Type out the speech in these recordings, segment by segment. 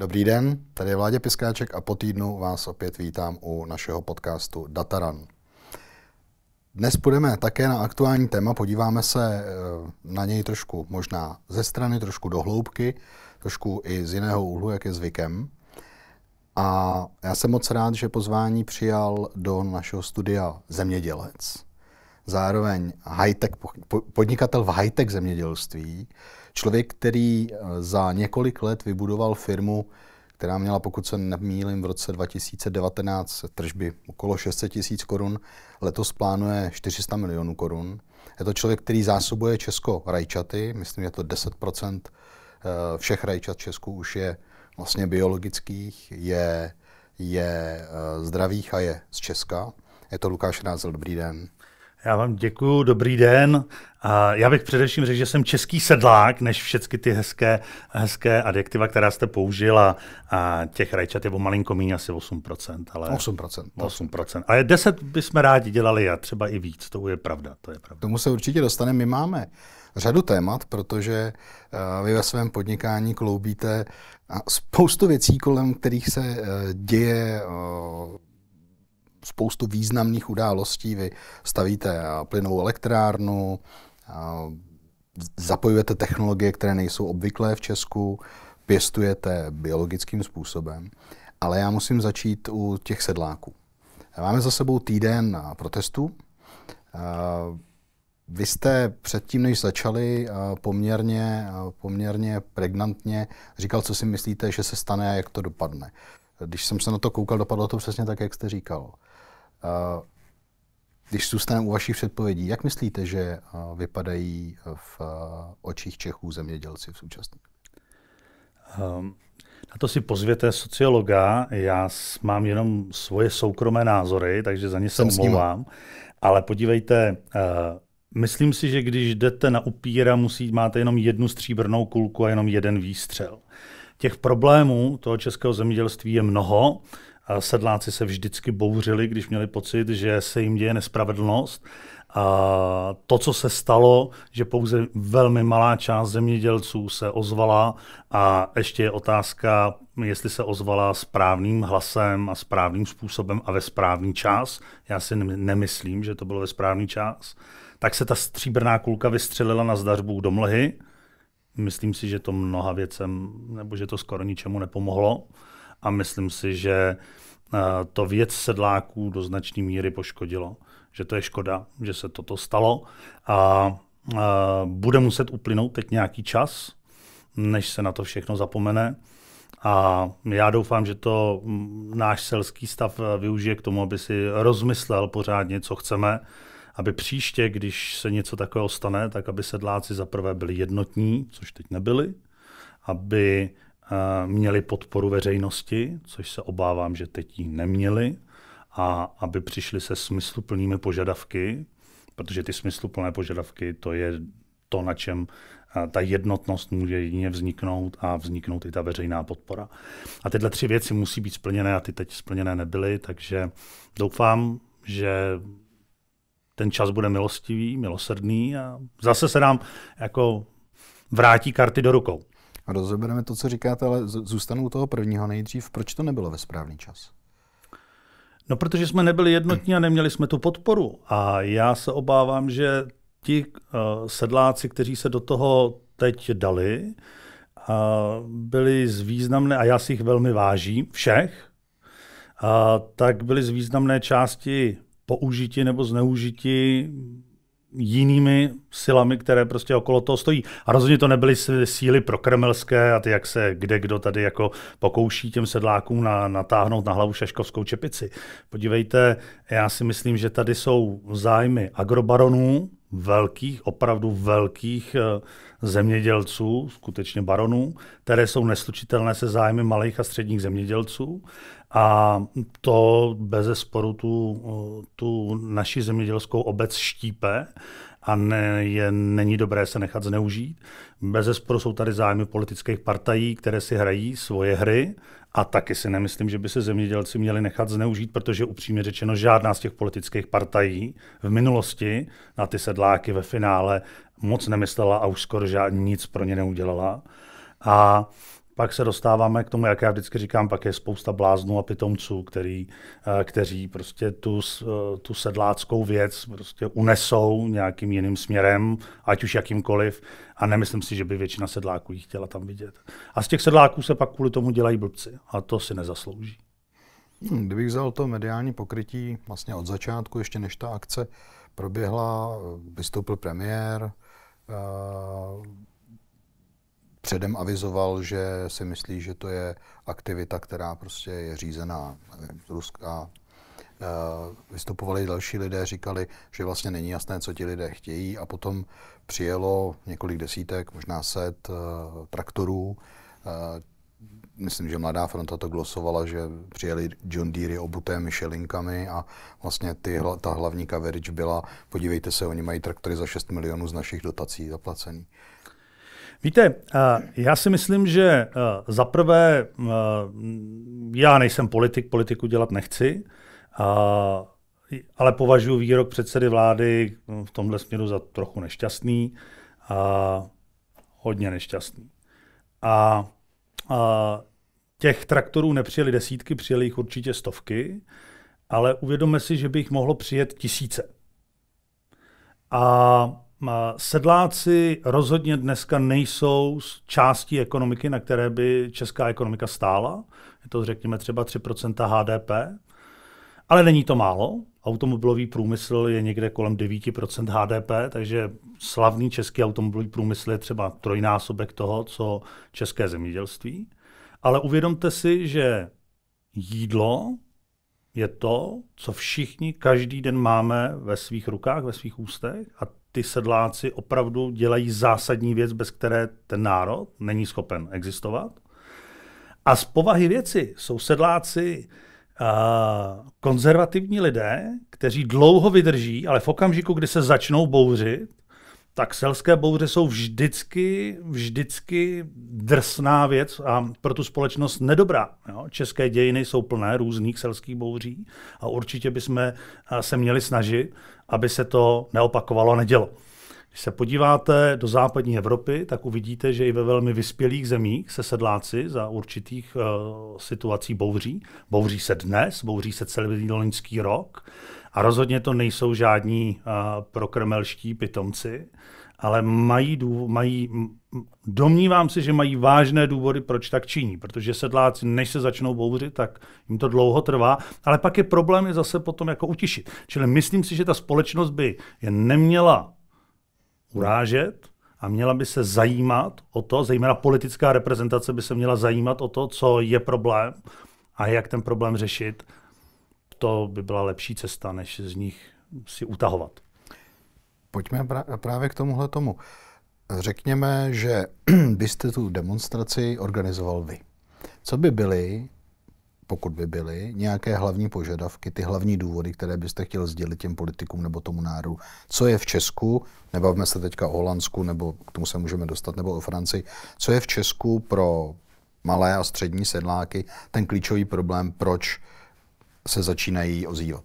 Dobrý den, tady je Vládě Piskáček a po týdnu vás opět vítám u našeho podcastu Dataran. Dnes půjdeme také na aktuální téma, podíváme se eh, na něj trošku možná ze strany, trošku do hloubky, trošku i z jiného úhlu, jak je zvykem. A já jsem moc rád, že pozvání přijal do našeho studia zemědělec, zároveň high-tech, podnikatel v high-tech zemědělství, Člověk, který eh, za několik let vybudoval firmu, která měla, pokud se nemýlím, v roce 2019 tržby okolo 600 tisíc korun, letos plánuje 400 milionů korun. Je to člověk, který zásobuje Česko rajčaty, myslím, že to 10 eh, všech rajčat Česku už je vlastně biologických, je, je eh, zdravých a je z Česka. Je to Lukáš Rázel, dobrý den. Já vám děkuji, dobrý den. Já bych především řekl, že jsem český sedlák, než všechny ty hezké, hezké adjektiva, která jste použila. A těch rajčat je o malinko méně, asi 8%. Ale 8%. 8%. Ale 10 bychom rádi dělali a třeba i víc, to je pravda. To je pravda. Tomu se určitě dostaneme. My máme řadu témat, protože eh, vy ve svém podnikání kloubíte spoustu věcí, kolem kterých se eh, děje eh, spoustu významných událostí. Vy stavíte plynovou elektrárnu, zapojujete technologie, které nejsou obvyklé v Česku, pěstujete biologickým způsobem. Ale já musím začít u těch sedláků. Máme za sebou týden protestů. Vy jste předtím, než začali, poměrně, poměrně pregnantně říkal, co si myslíte, že se stane a jak to dopadne. Když jsem se na to koukal, dopadlo to přesně tak, jak jste říkal. Eh, když zůstaneme u vašich předpovědí, jak myslíte, že eh, vypadají eh, v očích Čechů zemědělci v současnosti? Um, na to si pozvěte sociologa, já mám jenom svoje soukromé názory, takže za ně se omlouvám. Ale podívejte, uh, myslím si, že když jdete na upíra, musí, máte jenom jednu stříbrnou kulku a jenom jeden výstřel. Těch problémů toho českého zemědělství je mnoho. Sedláci se vždycky bouřili, když měli pocit, že se jim děje nespravedlnost. A to, co se stalo, že pouze velmi malá část zemědělců se ozvala a ještě je otázka, jestli se ozvala správným hlasem a správným způsobem a ve správný čas. Já si nemyslím, že to bylo ve správný čas. Tak se ta stříbrná kulka vystřelila na zdařbu do mlhy. Myslím si, že to mnoha věcem, nebo že to skoro ničemu nepomohlo a myslím si, že eh, to věc sedláků do značné míry poškodilo. Že to je škoda, že se toto stalo a eh, bude muset uplynout teď nějaký čas, než se na to všechno zapomene. A já doufám, že to mm, náš selský stav eh, využije k tomu, aby si rozmyslel pořádně, co chceme, aby příště, když se něco takového stane, tak aby sedláci zaprvé byli jednotní, což teď nebyli, aby Eh, měli podporu veřejnosti, což se obávám, že teď ji neměli, a aby přišli se smysluplnými požadavky, protože ty smysluplné požadavky to je to, na čem eh, ta jednotnost může jedině vzniknout a vzniknout i ta veřejná podpora. A tyhle tři věci musí být splněné a ty teď splněné nebyly, takže doufám, že ten čas bude milostivý, milosrdný a zase se nám jako vrátí karty do rukou. A rozebereme to, co říkáte, ale zůstanu u toho prvního nejdřív. Proč to nebylo ve správný čas? No, protože jsme nebyli jednotní a neměli jsme tu podporu. A já se obávám, že ti uh, sedláci, kteří se do toho teď dali, uh, byli z významné, a já si jich velmi vážím, všech, uh, tak byli z významné části použiti nebo zneužiti jinými silami, které prostě okolo toho stojí. A rozhodně to nebyly síly prokremelské a ty, jak se kde kdo tady jako pokouší těm sedlákům na, natáhnout na hlavu šaškovskou čepici. Podívejte, já si myslím, že tady jsou zájmy agrobaronů, velkých, opravdu velkých eh, zemědělců, skutečně baronů, které jsou neslučitelné se zájmy malých a středních zemědělců. A to bez sporu tu, tu naši zemědělskou obec štípe a ne, je, není dobré se nechat zneužít. Bez sporu jsou tady zájmy politických partají, které si hrají svoje hry a taky si nemyslím, že by se zemědělci měli nechat zneužít, protože upřímně řečeno žádná z těch politických partají v minulosti na ty sedláky ve finále moc nemyslela a už skoro žád, nic pro ně neudělala. A pak se dostáváme k tomu, jak já vždycky říkám, pak je spousta bláznů a pitomců, který, eh, kteří prostě tu, eh, tu sedláckou věc prostě unesou nějakým jiným směrem, ať už jakýmkoliv, a nemyslím si, že by většina sedláků jich chtěla tam vidět. A z těch sedláků se pak kvůli tomu dělají blbci a to si nezaslouží. Hm, kdybych vzal to mediální pokrytí vlastně od začátku, ještě než ta akce proběhla, vystoupil premiér, eh, předem avizoval, že si myslí, že to je aktivita, která prostě je řízená z ruská. Eh, vystupovali další lidé, říkali, že vlastně není jasné, co ti lidé chtějí a potom přijelo několik desítek, možná set eh, traktorů. Eh, myslím, že Mladá fronta to glosovala, že přijeli John Deere obuté myšelinkami a vlastně ty, ta hlavní coverage byla, podívejte se, oni mají traktory za 6 milionů z našich dotací zaplacený. Víte, eh, já si myslím, že eh, zaprvé eh, já nejsem politik, politiku dělat nechci, ale považuji výrok předsedy vlády v tomhle směru za trochu nešťastný, hodně nešťastný. A těch traktorů nepřijeli desítky, přijeli jich určitě stovky, ale uvědomme si, že by jich mohlo přijet tisíce. A Sedláci rozhodně dneska nejsou z částí ekonomiky, na které by česká ekonomika stála. Je to řekněme třeba 3% HDP. Ale není to málo. Automobilový průmysl je někde kolem 9% HDP, takže slavný český automobilový průmysl je třeba trojnásobek toho, co české zemědělství. Ale uvědomte si, že jídlo je to, co všichni každý den máme ve svých rukách, ve svých ústech a ty sedláci opravdu dělají zásadní věc, bez které ten národ není schopen existovat. A z povahy věci jsou sedláci uh, konzervativní lidé, kteří dlouho vydrží, ale v okamžiku, kdy se začnou bouřit, tak selské bouře jsou vždycky, vždycky drsná věc a pro tu společnost nedobrá. Jo? České dějiny jsou plné různých selských bouří a určitě bychom eh, se měli snažit, aby se to neopakovalo a nedělo. Když se podíváte do západní Evropy, tak uvidíte, že i ve velmi vyspělých zemích se sedláci za určitých uh, situací bouří. Bouří se dnes, bouří se celý loňský rok a rozhodně to nejsou žádní uh, prokrmelští pitomci, ale mají, důvod, mají domnívám se, že mají vážné důvody, proč tak činí, protože sedláci, než se začnou bouřit, tak jim to dlouho trvá, ale pak je problém je zase potom jako utišit. Čili myslím si, že ta společnost by je neměla urážet a měla by se zajímat o to, zejména politická reprezentace by se měla zajímat o to, co je problém a jak ten problém řešit. To by byla lepší cesta, než z nich si utahovat. Pojďme právě k tomuhle tomu. Uh, řekněme, že byste tu demonstraci organizoval vy. Co by byly, pokud by byly, nějaké hlavní požadavky, ty hlavní důvody, které byste chtěl sdělit těm politikům nebo tomu národu? Co je v Česku, nebavme se teďka o Holandsku, nebo k tomu se můžeme dostat, nebo o Francii, co je v Česku pro malé a střední sedláky ten klíčový problém, proč se začínají ozývat?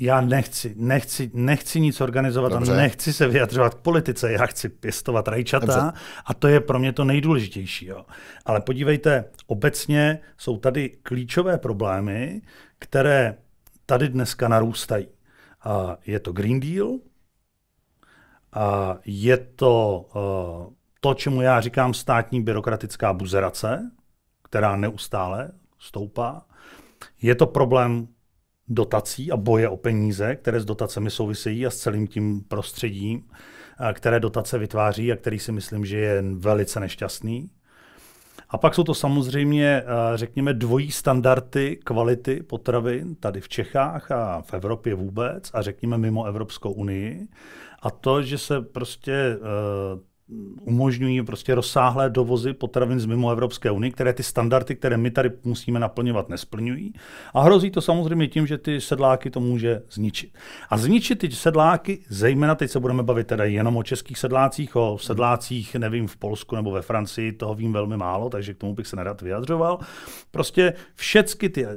já nechci, nechci, nechci nic organizovat Dobře. a nechci se vyjadřovat k politice, já chci pěstovat rajčata Dobře. a to je pro mě to nejdůležitější. Jo. Ale podívejte, obecně jsou tady klíčové problémy, které tady dneska narůstají. A je to Green Deal, a je to eh, to, čemu já říkám státní byrokratická buzerace, která neustále stoupá. Je to problém dotací a boje o peníze, které s dotacemi souvisejí a s celým tím prostředím, které dotace vytváří a který si myslím, že je velice nešťastný. A pak jsou to samozřejmě, eh, řekněme, dvojí standardy kvality potravin tady v Čechách a v Evropě vůbec a řekněme mimo Evropskou unii. A to, že se prostě eh, umožňují prostě rozsáhlé dovozy potravin z mimo Evropské unie, které ty standardy, které my tady musíme naplňovat, nesplňují. A hrozí to samozřejmě tím, že ty sedláky to může zničit. A zničit ty sedláky, zejména teď se budeme bavit teda jenom o českých sedlácích, o sedlácích, nevím, v Polsku nebo ve Francii, toho vím velmi málo, takže k tomu bych se nerad vyjadřoval. Prostě všechny ty eh,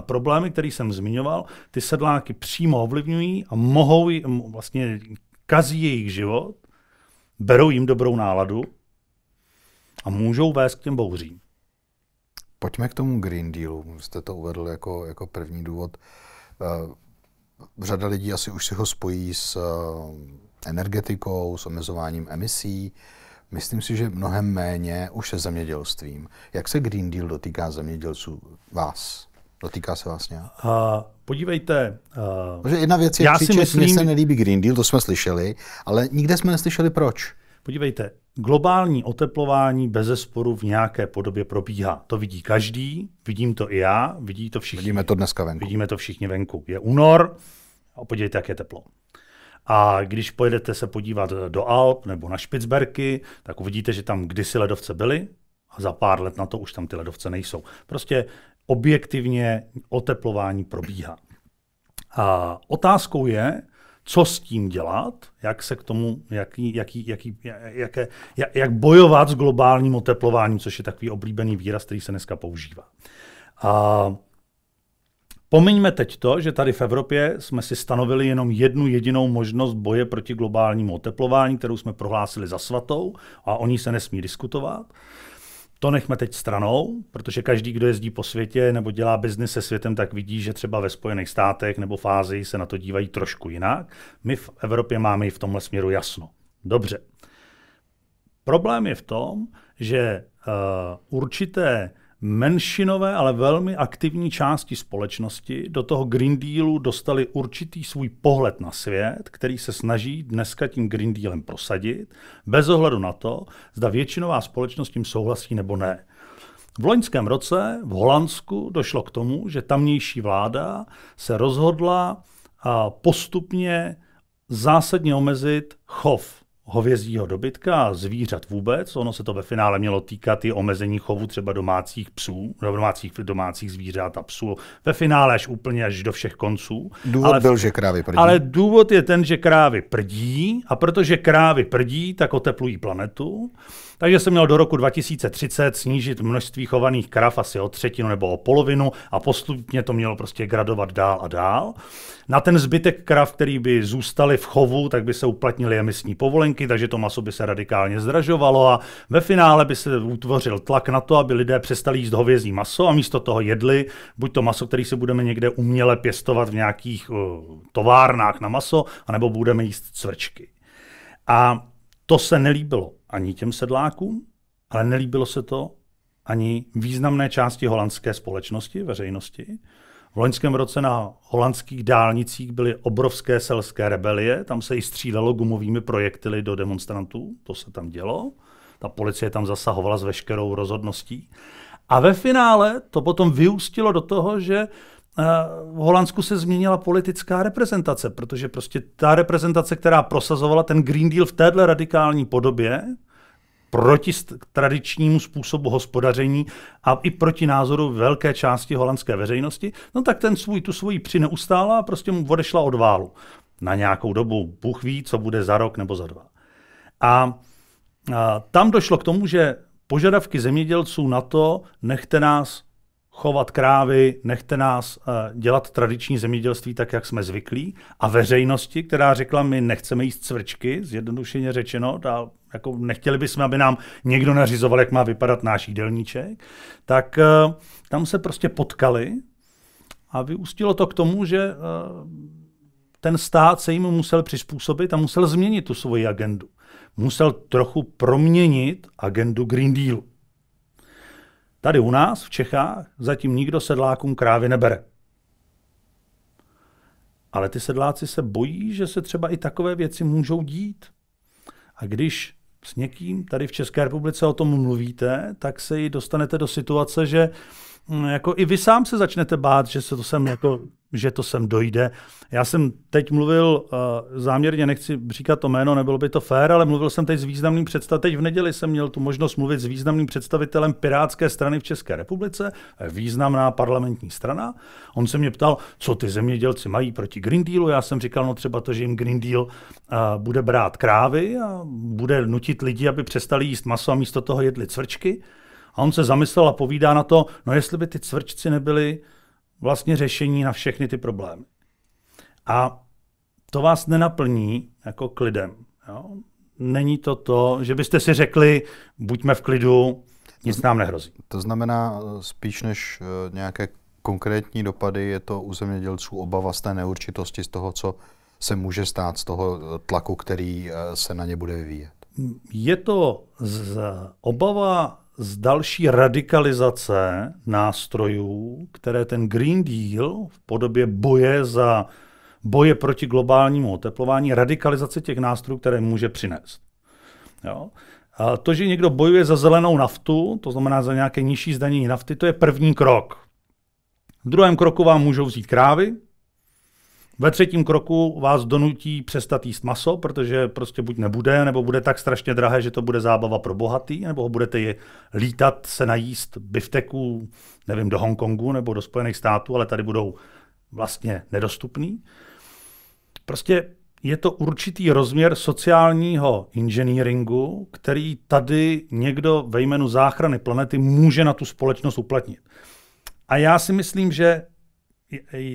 problémy, které jsem zmiňoval, ty sedláky přímo ovlivňují a mohou vlastně kazí jejich život, berou jim dobrou náladu a můžou vést k těm bouřím. Pojďme k tomu Green Dealu. Jste to uvedl jako, jako první důvod. Eh, řada lidí asi už si ho spojí s eh, energetikou, s omezováním emisí. Myslím si, že mnohem méně už se zemědělstvím. Jak se Green Deal dotýká zemědělců vás? Dotýká se vás nějak? Eh, Podívejte. Uh, Protože jedna věc je já si myslím, že se nelíbí Green Deal, to jsme slyšeli, ale nikde jsme neslyšeli proč. Podívejte, globální oteplování bez zesporu v nějaké podobě probíhá. To vidí každý, vidím to i já, vidí to všichni. Vidíme to dneska venku. Vidíme to všichni venku. Je únor, a podívejte, jak je teplo. A když pojedete se podívat do Alp nebo na Špicberky, tak uvidíte, že tam kdysi ledovce byly a za pár let na to už tam ty ledovce nejsou. Prostě objektivně oteplování probíhá. A otázkou je, co s tím dělat, jak se k tomu, jaký, jaký, jaký, jaké, jak, jak bojovat s globálním oteplováním, což je takový oblíbený výraz, který se dneska používá. A Pomiňme teď to, že tady v Evropě jsme si stanovili jenom jednu jedinou možnost boje proti globálnímu oteplování, kterou jsme prohlásili za svatou a o ní se nesmí diskutovat. To nechme teď stranou, protože každý, kdo jezdí po světě nebo dělá biznis se světem, tak vidí, že třeba ve Spojených státech nebo v Ázii se na to dívají trošku jinak. My v Evropě máme i v tomhle směru jasno. Dobře. Problém je v tom, že uh, určité menšinové, ale velmi aktivní části společnosti do toho Green Dealu dostali určitý svůj pohled na svět, který se snaží dneska tím Green Dealem prosadit, bez ohledu na to, zda většinová společnost tím souhlasí nebo ne. V loňském roce v Holandsku došlo k tomu, že tamnější vláda se rozhodla postupně zásadně omezit chov hovězího dobytka, zvířat vůbec. Ono se to ve finále mělo týkat i omezení chovu třeba domácích psů, domácích, domácích zvířat a psů. Ve finále až úplně až do všech konců. Důvod ale, byl, že krávy prdí. Ale důvod je ten, že krávy prdí a protože krávy prdí, tak oteplují planetu. Takže se měl do roku 2030 snížit množství chovaných krav asi o třetinu nebo o polovinu a postupně to mělo prostě gradovat dál a dál. Na ten zbytek krav, který by zůstaly v chovu, tak by se uplatnily emisní povolenky podmínky, takže to maso by se radikálně zdražovalo a ve finále by se utvořil tlak na to, aby lidé přestali jíst hovězí maso a místo toho jedli buď to maso, který si budeme někde uměle pěstovat v nějakých uh, továrnách na maso, anebo budeme jíst cvrčky. A to se nelíbilo ani těm sedlákům, ale nelíbilo se to ani významné části holandské společnosti, veřejnosti, v loňském roce na holandských dálnicích byly obrovské selské rebelie, tam se i střílelo gumovými projektily do demonstrantů, to se tam dělo. Ta policie tam zasahovala s veškerou rozhodností. A ve finále to potom vyústilo do toho, že eh, v Holandsku se změnila politická reprezentace, protože prostě ta reprezentace, která prosazovala ten Green Deal v téhle radikální podobě, proti tradičnímu způsobu hospodaření a i proti názoru velké části holandské veřejnosti, no tak ten svůj, tu svoji při neustála a prostě mu odešla od válu. Na nějakou dobu, Bůh ví, co bude za rok nebo za dva. A, a tam došlo k tomu, že požadavky zemědělců na to, nechte nás chovat krávy, nechte nás uh, dělat tradiční zemědělství tak, jak jsme zvyklí. A veřejnosti, která řekla, my nechceme jíst cvrčky, zjednodušeně řečeno, dál jako nechtěli bychom, aby nám někdo nařizoval, jak má vypadat náš jídelníček, tak eh, tam se prostě potkali a vyústilo to k tomu, že eh, ten stát se jim musel přizpůsobit a musel změnit tu svoji agendu. Musel trochu proměnit agendu Green deal. Tady u nás v Čechách zatím nikdo sedlákům krávy nebere. Ale ty sedláci se bojí, že se třeba i takové věci můžou dít. A když s někým tady v České republice o tom mluvíte, tak se ji dostanete do situace, že mm, jako i vy sám se začnete bát, že se to sem jako že to sem dojde. Já jsem teď mluvil, eh, záměrně nechci říkat to jméno, nebylo by to fér, ale mluvil jsem teď s významným představitelem, teď v neděli jsem měl tu možnost mluvit s významným představitelem Pirátské strany v České republice, eh, významná parlamentní strana. On se mě ptal, co ty zemědělci mají proti Green Dealu. Já jsem říkal, no třeba to, že jim Green Deal eh, bude brát krávy a bude nutit lidi, aby přestali jíst maso a místo toho jedli cvrčky. A on se zamyslel a povídá na to, no jestli by ty cvrčci nebyly vlastně řešení na všechny ty problémy. A to vás nenaplní jako klidem. Jo? Není to to, že byste si řekli, buďme v klidu, nic nám nehrozí. To znamená eh, spíš než eh, nějaké konkrétní dopady, je to u zemědělců obava z té neurčitosti, z toho, co se může stát, z toho eh, tlaku, který se na ně bude vyvíjet. Je to z obava z další radikalizace nástrojů, které ten Green Deal v podobě boje za boje proti globálnímu oteplování, radikalizace těch nástrojů, které může přinést. Jo? A to, že někdo bojuje za zelenou naftu, to znamená za nějaké nižší zdanění nafty, to je první krok. V druhém kroku vám můžou vzít krávy, ve třetím kroku vás donutí přestat jíst maso, protože prostě buď nebude, nebo bude tak strašně drahé, že to bude zábava pro bohatý, nebo budete je lítat se najíst bifteků, nevím, do Hongkongu nebo do Spojených států, ale tady budou vlastně nedostupný. Prostě je to určitý rozměr sociálního inženýringu, který tady někdo ve jménu záchrany planety může na tu společnost uplatnit. A já si myslím, že,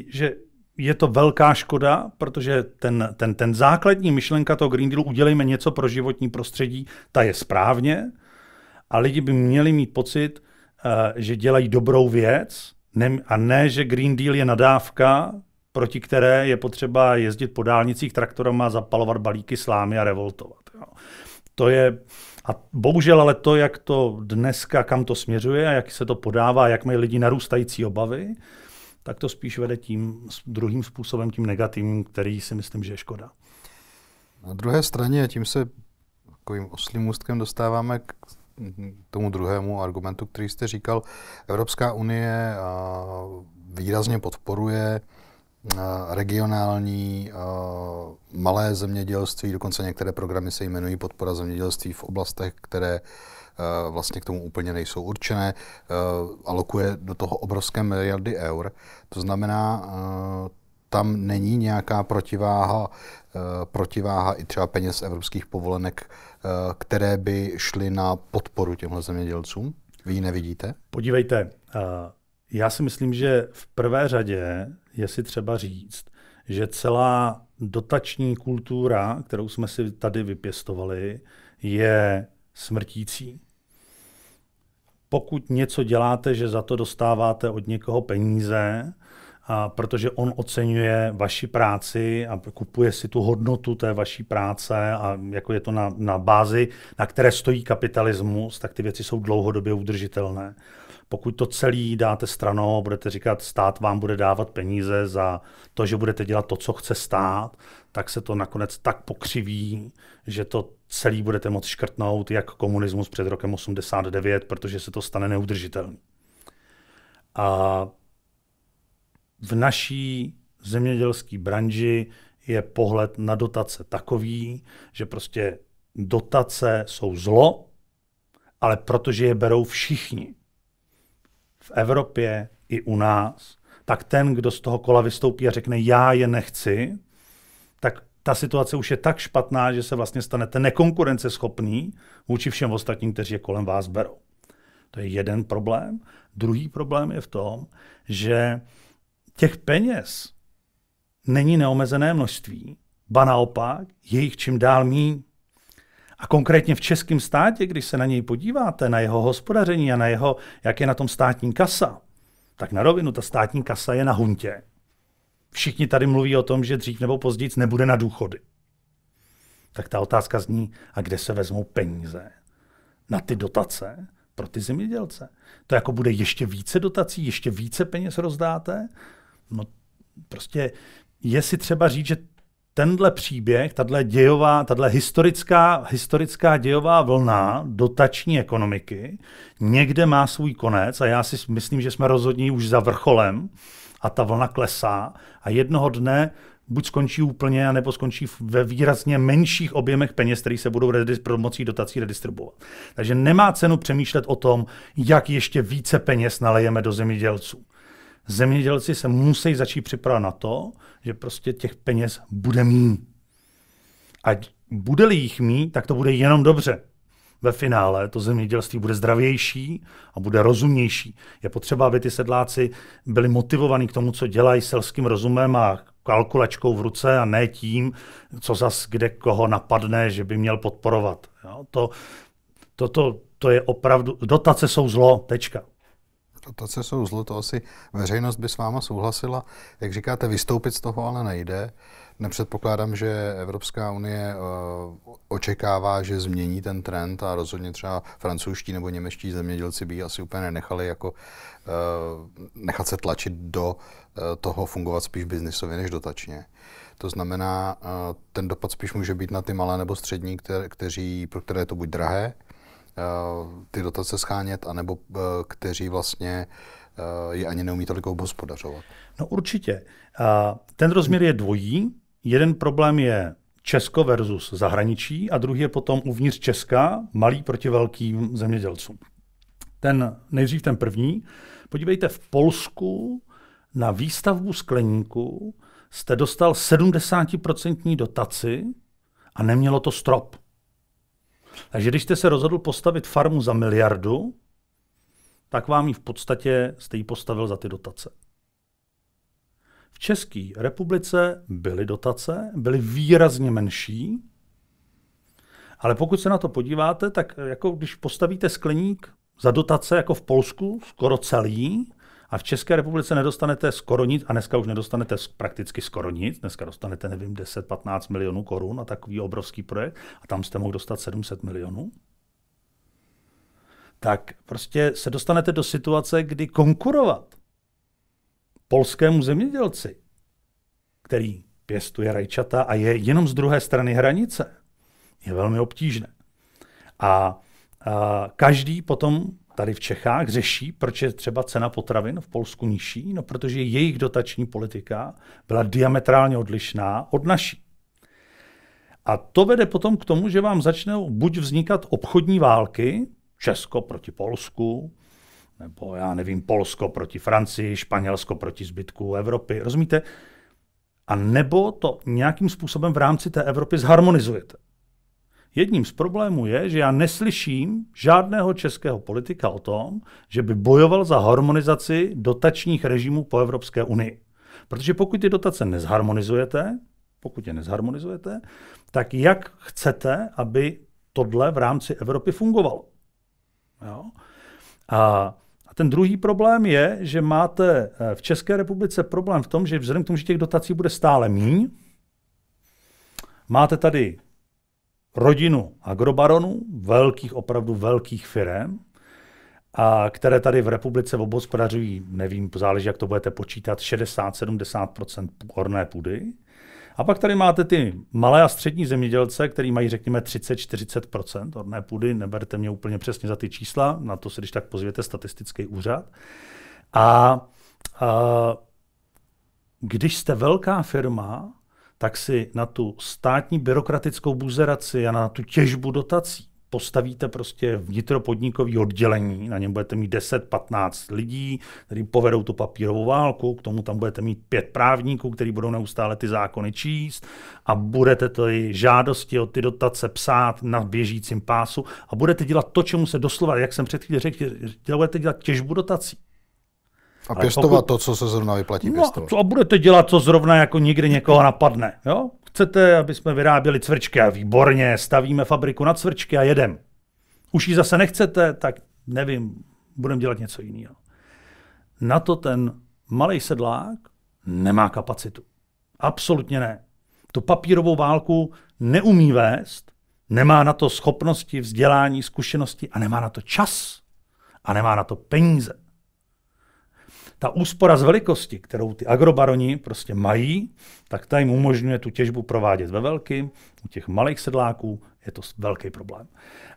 že je to velká škoda, protože ten, ten, ten základní myšlenka toho Green Dealu, udělejme něco pro životní prostředí, ta je správně a lidi by měli mít pocit, eh, že dělají dobrou věc a ne, že Green Deal je nadávka, proti které je potřeba jezdit po dálnicích traktorama, zapalovat balíky slámy a revoltovat. Jo. To je, a bohužel ale to, jak to dneska, kam to směřuje a jak se to podává, jak mají lidi narůstající obavy, tak to spíš vede tím druhým způsobem, tím negativním, který si myslím, že je škoda. Na druhé straně, tím se takovým oslým ústkem dostáváme k tomu druhému argumentu, který jste říkal. Evropská unie výrazně podporuje regionální malé zemědělství, dokonce některé programy se jmenují podpora zemědělství v oblastech, které Eh, vlastně k tomu úplně nejsou určené, eh, alokuje do toho obrovské miliardy eur. To znamená, eh, tam není nějaká protiváha, protiváha i třeba peněz evropských povolenek, které by šly na podporu těmhle zemědělcům? Vy ji nevidíte? Podívejte, já si myslím, že v prvé řadě je si třeba říct, že celá dotační kultura, kterou jsme si tady vypěstovali, je smrtící pokud něco děláte, že za to dostáváte od někoho peníze, a protože on oceňuje vaši práci a kupuje si tu hodnotu té vaší práce a jako je to na, na bázi, na které stojí kapitalismus, tak ty věci jsou dlouhodobě udržitelné. Pokud to celý dáte stranou, budete říkat, stát vám bude dávat peníze za to, že budete dělat to, co chce stát, tak se to nakonec tak pokřiví, že to celý budete moct škrtnout, jak komunismus před rokem 89, protože se to stane neudržitelný. A v naší zemědělské branži je pohled na dotace takový, že prostě dotace jsou zlo, ale protože je berou všichni, v Evropě i u nás, tak ten, kdo z toho kola vystoupí a řekne, já je nechci, tak ta situace už je tak špatná, že se vlastně stanete nekonkurenceschopný vůči všem ostatním, kteří je kolem vás berou. To je jeden problém. Druhý problém je v tom, že těch peněz není neomezené množství, ba naopak, je jich čím dál méně. A konkrétně v českém státě, když se na něj podíváte, na jeho hospodaření a na jeho, jak je na tom státní kasa, tak na rovinu ta státní kasa je na huntě. Všichni tady mluví o tom, že dřív nebo později nebude na důchody. Tak ta otázka zní, a kde se vezmou peníze na ty dotace pro ty zemědělce? To jako bude ještě více dotací, ještě více peněz rozdáte? No prostě je si třeba říct, že tenhle příběh, tahle dějová, tahle historická, historická dějová vlna dotační ekonomiky někde má svůj konec a já si myslím, že jsme rozhodně už za vrcholem a ta vlna klesá a jednoho dne buď skončí úplně, nebo skončí ve výrazně menších objemech peněz, které se budou redis- promocí dotací redistribuovat. Takže nemá cenu přemýšlet o tom, jak ještě více peněz nalejeme do zemědělců zemědělci se musí začít připravovat na to, že prostě těch peněz bude mít. A bude-li jich mít, tak to bude jenom dobře. Ve finále to zemědělství bude zdravější a bude rozumnější. Je potřeba, aby ty sedláci byli motivovaní k tomu, co dělají selským rozumem a kalkulačkou v ruce a ne tím, co zas kde koho napadne, že by měl podporovat. Jo? To, to, to, to je opravdu, dotace jsou zlo, tečka dotace jsou zlo, to asi veřejnost by s váma souhlasila. Jak říkáte, vystoupit z toho ale nejde. Nepředpokládám, že Evropská unie eh, očekává, že změní ten trend a rozhodně třeba francouzští nebo němečtí zemědělci by asi úplně nenechali jako eh, nechat se tlačit do eh, toho fungovat spíš biznisově než dotačně. To znamená, ten dopad spíš může být na ty malé nebo střední, kteří, pro které je to buď drahé, Eh, ty dotace schánět, anebo eh, kteří vlastně eh, je ani neumí tolik obhospodařovat? No určitě. Ten rozměr je dvojí. Jeden problém je Česko versus zahraničí a druhý je potom uvnitř Česka, malý proti velkým zemědělcům. Ten, nejdřív ten první. Podívejte, v Polsku na výstavbu skleníku jste dostal 70% dotaci a nemělo to strop. Takže když jste se rozhodl postavit farmu za miliardu, tak vám ji v podstatě jste ji postavil za ty dotace. V České republice byly dotace, byly výrazně menší, ale pokud se na to podíváte, tak jako když postavíte skleník za dotace jako v Polsku, skoro celý, a v České republice nedostanete skoro nic, a dneska už nedostanete prakticky skoro nic, dneska dostanete, nevím, 10-15 milionů korun a takový obrovský projekt, a tam jste mohl dostat 700 milionů, tak prostě se dostanete do situace, kdy konkurovat polskému zemědělci, který pěstuje rajčata a je jenom z druhé strany hranice, je velmi obtížné. A, a každý potom tady v Čechách řeší, proč je třeba cena potravin v Polsku nižší, no protože jejich dotační politika byla diametrálně odlišná od naší. A to vede potom k tomu, že vám začnou buď vznikat obchodní války, Česko proti Polsku, nebo já nevím, Polsko proti Francii, Španělsko proti zbytku Evropy, rozumíte? A nebo to nějakým způsobem v rámci té Evropy zharmonizujete. Jedním z problémů je, že já neslyším žádného českého politika o tom, že by bojoval za harmonizaci dotačních režimů po Evropské unii. Protože pokud ty dotace nezharmonizujete, pokud je nezharmonizujete, tak jak chcete, aby tohle v rámci Evropy fungovalo? Jo? A ten druhý problém je, že máte eh, v České republice problém v tom, že vzhledem k tomu, že těch dotací bude stále míň, máte tady rodinu agrobaronů, velkých, opravdu velkých firm, a které tady v republice obospodařují, nevím, záleží, jak to budete počítat, 60-70 orné půdy. A pak tady máte ty malé a střední zemědělce, který mají, řekněme, 30-40 orné půdy. Neberte mě úplně přesně za ty čísla, na to si když tak pozvěte statistický úřad. A, a když jste velká firma, tak si na tu státní byrokratickou buzeraci a na tu těžbu dotací postavíte prostě vnitropodnikový oddělení, na něm budete mít 10-15 lidí, kteří povedou tu papírovou válku, k tomu tam budete mít pět právníků, kteří budou neustále ty zákony číst a budete i žádosti o ty dotace psát na běžícím pásu a budete dělat to, čemu se doslova, jak jsem před chvíli řekl, budete dělat těžbu dotací. A pěstovat pokud... to, co se zrovna vyplatí no, pěstovat. A budete dělat, co zrovna jako nikdy někoho napadne. Jo? Chcete, aby jsme vyráběli cvrčky a výborně, stavíme fabriku na cvrčky a jedem. Už ji zase nechcete, tak nevím, budeme dělat něco jiného. Na to ten malý sedlák nemá kapacitu. Absolutně ne. Tu papírovou válku neumí vést, nemá na to schopnosti, vzdělání, zkušenosti a nemá na to čas a nemá na to peníze ta úspora z velikosti, kterou ty agrobaroni prostě mají, tak ta jim umožňuje tu těžbu provádět ve velkým. U těch malých sedláků je to velký problém.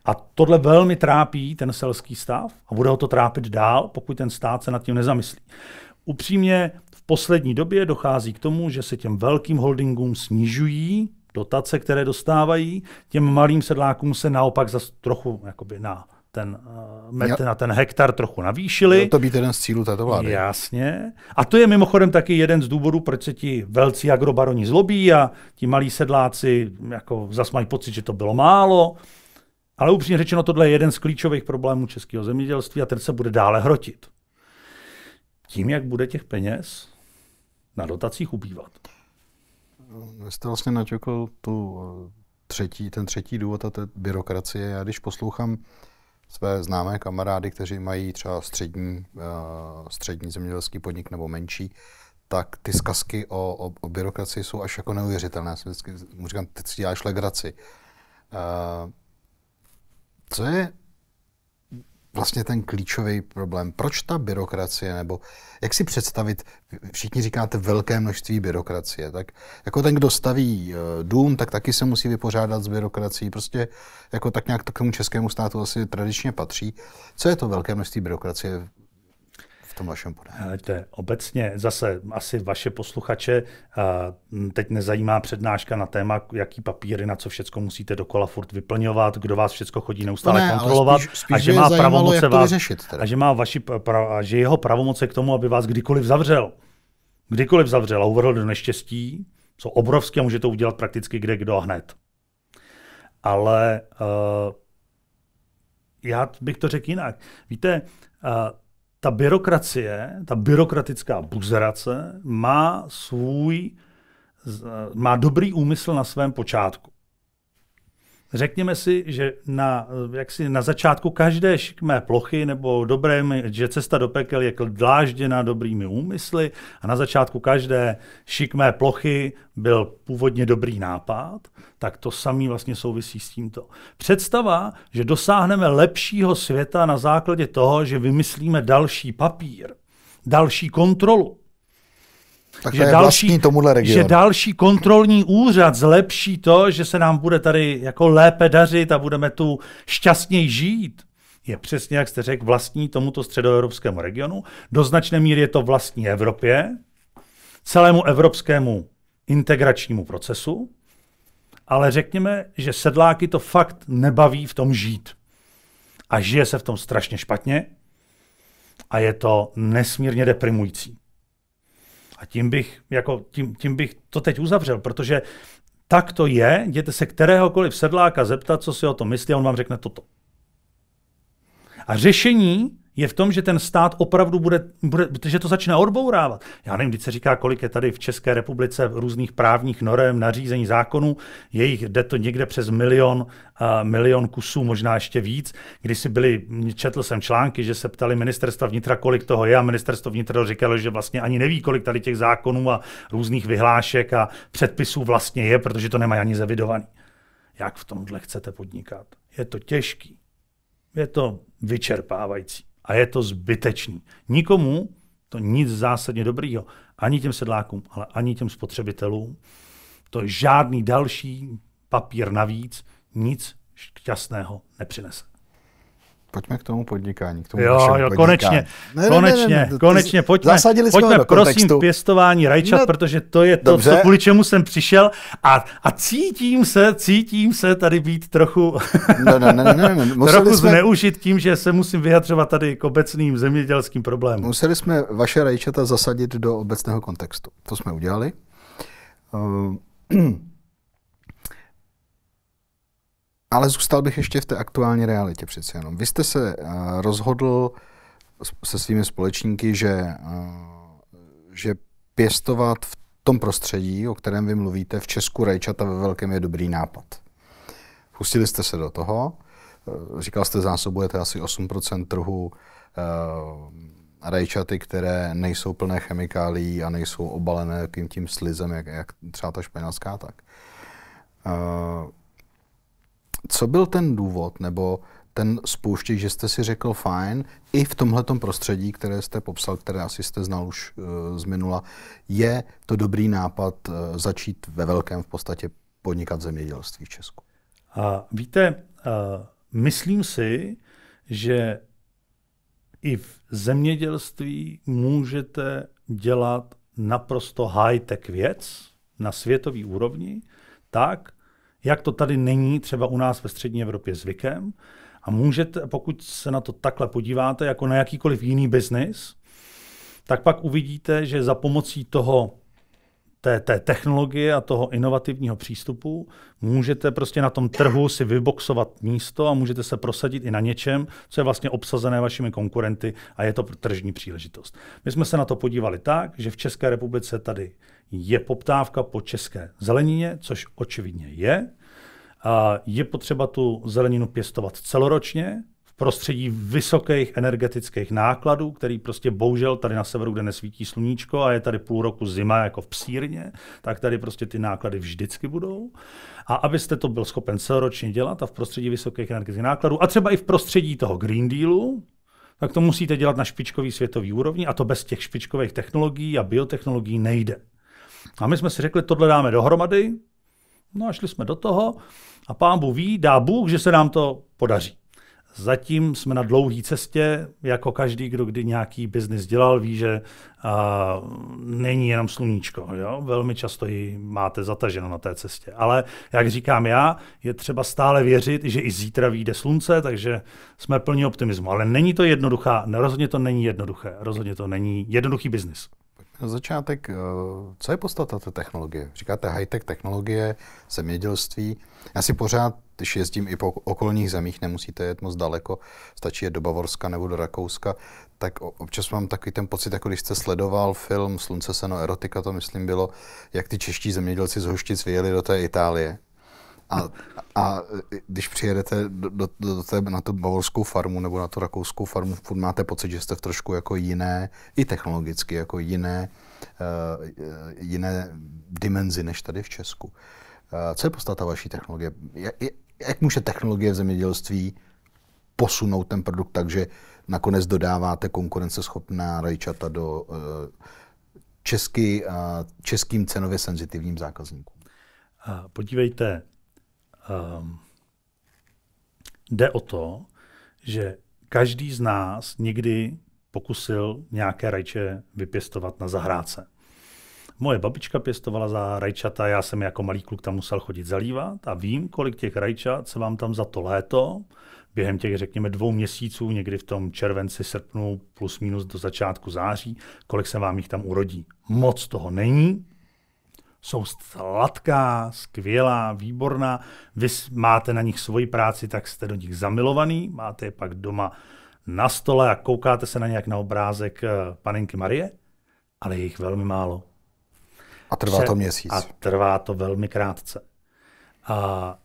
A tohle velmi trápí ten selský stav a bude ho to trápit dál, pokud ten stát se nad tím nezamyslí. Upřímně, v poslední době dochází k tomu, že se těm velkým holdingům snižují dotace, které dostávají, těm malým sedlákům se naopak zase trochu jakoby na ten eh, metr, na ten hektar trochu navýšili. Měl to být jeden z cílů této vlády. Jasně. A to je mimochodem taky jeden z důvodů, proč se ti velcí agrobaroni zlobí a ti malí sedláci jako zas mají pocit, že to bylo málo. Ale upřímně řečeno, tohle je jeden z klíčových problémů českého zemědělství a ten se bude dále hrotit. Tím, jak bude těch peněz na dotacích ubývat. Vy jste vlastně naťukl tu eh, třetí, ten třetí důvod a to je byrokracie. Já když poslouchám své známé kamarády, kteří mají třeba střední, eh, střední zemědělský podnik nebo menší, tak ty zkazky o, o, o byrokracii jsou až jako neuvěřitelné. Já si vždycky mu říkám, ty si děláš legraci. Eh, co je vlastně ten klíčový problém? Proč ta byrokracie, nebo jak si představit, všichni říkáte velké množství byrokracie, tak jako ten, kdo staví eh, dům, tak taky se musí vypořádat s byrokracií, prostě jako tak nějak tomu českému státu asi tradičně patří. Co je to velké množství byrokracie tom vašem podání? Obecně zase asi vaše posluchače teď nezajímá přednáška na téma, jaký papíry, na co všechno musíte dokola furt vyplňovat, kdo vás všechno chodí neustále no ne, kontrolovat spíš, spíš a že má pravomoce vás, vyřešit, teda. a že má vaši, a že jeho pravomoce k tomu, aby vás kdykoliv zavřel. Kdykoliv zavřel a uvrhl do neštěstí, co obrovské, může to udělat prakticky kde kdo a hned. Ale uh, já bych to řekl jinak. Víte, uh, ta byrokracie, ta byrokratická buzerace má svůj, má dobrý úmysl na svém počátku. Řekněme si, že na, jak si na začátku každé šikmé plochy nebo dobré, že cesta do pekel je dlážděna dobrými úmysly a na začátku každé šikmé plochy byl původně dobrý nápad, tak to samý vlastně souvisí s tímto. Představa, že dosáhneme lepšího světa na základě toho, že vymyslíme další papír, další kontrolu, tak že, to je další, regionu. že další kontrolní úřad zlepší to, že se nám bude tady jako lépe dařit a budeme tu šťastněji žít, je přesně, jak jste řekl, vlastní tomuto středoevropskému regionu. Do značné míry je to vlastní Evropě, celému evropskému integračnímu procesu, ale řekněme, že sedláky to fakt nebaví v tom žít. A žije se v tom strašně špatně a je to nesmírně deprimující. A tím bych, jako, tím, tím bych to teď uzavřel, protože tak to je, jděte se kteréhokoliv sedláka zeptat, co si o tom myslí, a on vám řekne toto. A řešení je v tom, že ten stát opravdu bude, bude že to začne odbourávat. Já nevím, když se říká, kolik je tady v České republice různých právních norem, nařízení, zákonů, jejich jde to někde přes milion, uh, milion kusů, možná ještě víc. Když si byli, četl jsem články, že se ptali ministerstva vnitra, kolik toho je a ministerstvo vnitra říkalo, že vlastně ani neví, kolik tady těch zákonů a různých vyhlášek a předpisů vlastně je, protože to nemá ani zavidovaný. Jak v tomhle chcete podnikat? Je to těžký. Je to vyčerpávající a je to zbytečný. Nikomu to nic zásadně dobrýho. Ani těm sedlákům, ale ani těm spotřebitelům. To žádný další papír navíc nic šťastného nepřinese. Pojďme k tomu podnikání, k tomu Jo, jo, podnikání. konečně, ne, konečně, ne, ne, ne, konečně, pojďme, Zasadili pojďme jsme do prosím kontextu. pěstování rajčat, no, protože to je to, co, kvůli čemu jsem přišel a, a cítím se, cítím se tady být trochu, no, no, ne, ne, ne, ne. trochu jsme, zneužit tím, že se musím vyjadřovat tady k obecným zemědělským problémům. Museli jsme vaše rajčata zasadit do obecného kontextu. To jsme udělali. Uh, Ale zůstal bych ještě v té aktuální realitě přece jenom. Vy jste se eh, rozhodl se svými společníky, že, eh, že pěstovat v tom prostředí, o kterém vy mluvíte, v Česku rajčata ve velkém je dobrý nápad. Pustili jste se do toho, eh, říkal jste, zásobujete asi 8% trhu rajčaty, které nejsou plné chemikálií a nejsou obalené jakým tím slizem, jak, jak třeba ta španělská, tak. Co byl ten důvod nebo ten spouštěč, že jste si řekl fajn, i v tomhle prostředí, které jste popsal, které asi jste znal už uh, z minula, je to dobrý nápad uh, začít ve velkém v podstatě podnikat zemědělství v Česku? A víte, uh, myslím si, že i v zemědělství můžete dělat naprosto high-tech věc na světové úrovni, tak, jak to tady není třeba u nás ve střední Evropě zvykem. A můžete, pokud se na to takhle podíváte, jako na jakýkoliv jiný biznis, tak pak uvidíte, že za pomocí toho té, té technologie a toho inovativního přístupu můžete prostě na tom trhu si vyboxovat místo a můžete se prosadit i na něčem, co je vlastně obsazené vašimi konkurenty a je to tržní příležitost. My jsme se na to podívali tak, že v České republice tady je poptávka po české zelenině, což očividně je. A je potřeba tu zeleninu pěstovat celoročně, prostředí vysokých energetických nákladů, který prostě bohužel tady na severu, kde nesvítí sluníčko a je tady půl roku zima jako v psírně, tak tady prostě ty náklady vždycky budou. A abyste to byl schopen celoročně dělat a v prostředí vysokých energetických nákladů a třeba i v prostředí toho Green Dealu, tak to musíte dělat na špičkový světový úrovni a to bez těch špičkových technologií a biotechnologií nejde. A my jsme si řekli, tohle dáme dohromady, no a šli jsme do toho a pán Bůh ví, dá Bůh, že se nám to podaří. Zatím jsme na dlouhé cestě, jako každý, kdo kdy nějaký biznis dělal, ví, že a, není jenom sluníčko. Jo? Velmi často ji máte zataženo na té cestě. Ale jak říkám já, je třeba stále věřit, že i zítra vyjde slunce, takže jsme plní optimismu. Ale není to jednoduchá, rozhodně to není jednoduché, rozhodně to není jednoduchý biznis. Na začátek, eh, co je podstata té technologie? Říkáte high-tech technologie, zemědělství. Já si pořád, když jezdím i po okolních zemích, nemusíte jet moc daleko, stačí jet do Bavorska nebo do Rakouska, tak občas mám takový ten pocit, jako když jste sledoval film Slunce, seno, erotika, to myslím bylo, jak ty čeští zemědělci z Hoštic vyjeli do té Itálie a, a když přijedete do, do, do té, na tu bavorskou farmu nebo na tu rakouskou farmu, furt máte pocit, že jste v trošku jako jiné, i technologicky jako jiné, uh, jiné dimenzi než tady v Česku. Uh, co je podstata vaší technologie? Jak, jak může technologie v zemědělství posunout ten produkt tak, že nakonec dodáváte konkurenceschopná rajčata do uh, česky, uh, českým cenově senzitivním zákazníkům? Podívejte, Um, jde o to, že každý z nás někdy pokusil nějaké rajče vypěstovat na zahrádce. Moje babička pěstovala za rajčata, já jsem jako malý kluk tam musel chodit zalívat a vím, kolik těch rajčat se vám tam za to léto, během těch, řekněme, dvou měsíců, někdy v tom červenci, srpnu, plus minus do začátku září, kolik se vám jich tam urodí. Moc toho není, jsou sladká, skvělá, výborná. Vy máte na nich svoji práci, tak jste do nich zamilovaný, máte je pak doma na stole a koukáte se na nějak na obrázek eh, panenky Marie, ale je jich velmi málo. A trvá to měsíc. A trvá to velmi krátce. A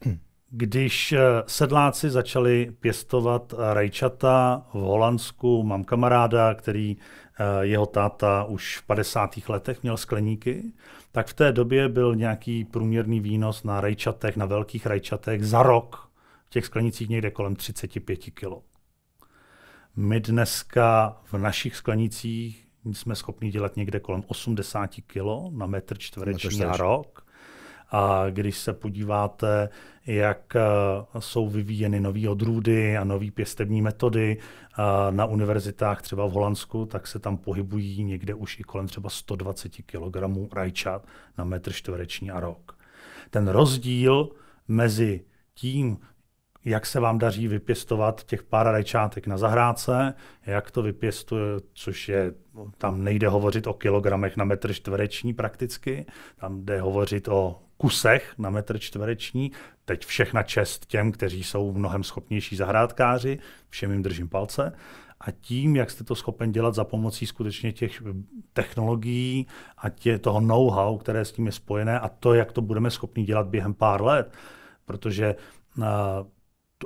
když eh, sedláci začali pěstovat rajčata v Holandsku, mám kamaráda, který Eh, jeho táta už v 50. letech měl skleníky, tak v té době byl nějaký průměrný výnos na rajčatech, na velkých rajčatech za rok v těch sklenicích někde kolem 35 kg. My dneska v našich sklenicích jsme schopni dělat někde kolem 80 kg na metr čtvereční na rok. A když se podíváte, jak eh, jsou vyvíjeny nové odrůdy a nové pěstební metody eh, na univerzitách třeba v Holandsku, tak se tam pohybují někde už i kolem třeba 120 kg rajčat na metr čtvereční a rok. Ten rozdíl mezi tím, jak se vám daří vypěstovat těch pár rajčátek na zahrádce, jak to vypěstuje, což je, tam nejde hovořit o kilogramech na metr čtvereční prakticky, tam jde hovořit o kusech na metr čtvereční. Teď všechna čest těm, kteří jsou mnohem schopnější zahrádkáři, všem jim držím palce. A tím, jak jste to schopen dělat za pomocí skutečně těch eh, technologií a tě, toho know-how, které s tím je spojené, a to, jak to budeme schopni dělat během pár let, protože eh,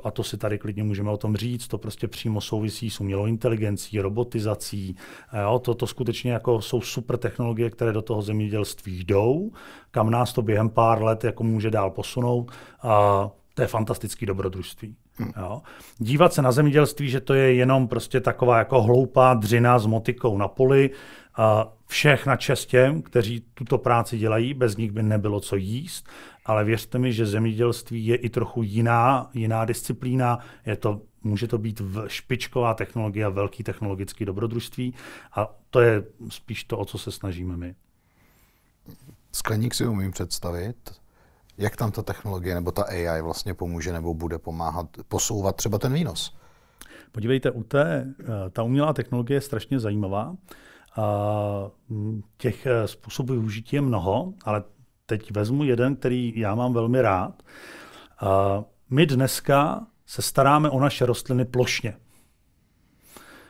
a to si tady klidně můžeme o tom říct, to prostě přímo souvisí s umělou inteligencí, robotizací. Eh, jo, to, to skutečně jako jsou super technologie, které do toho zemědělství jdou, kam nás to během pár let jako může dál posunout. A to je fantastický dobrodružství. Hmm. Jo. Dívat se na zemědělství, že to je jenom prostě taková jako hloupá dřina s motikou na poli, a všech na čestěm, kteří tuto práci dělají, bez nich by nebylo co jíst, ale věřte mi, že zemědělství je i trochu jiná, jiná disciplína, je to, může to být špičková technologie a velký technologický dobrodružství a to je spíš to, o co se snažíme my. Skleník si umím představit, jak tam ta technologie nebo ta AI vlastně pomůže nebo bude pomáhat posouvat třeba ten výnos. Podívejte, u té, eh, ta umělá technologie je strašně zajímavá. Eh, těch eh, způsobů využití je mnoho, ale teď vezmu jeden, který já mám velmi rád. Eh, my dneska se staráme o naše rostliny plošně.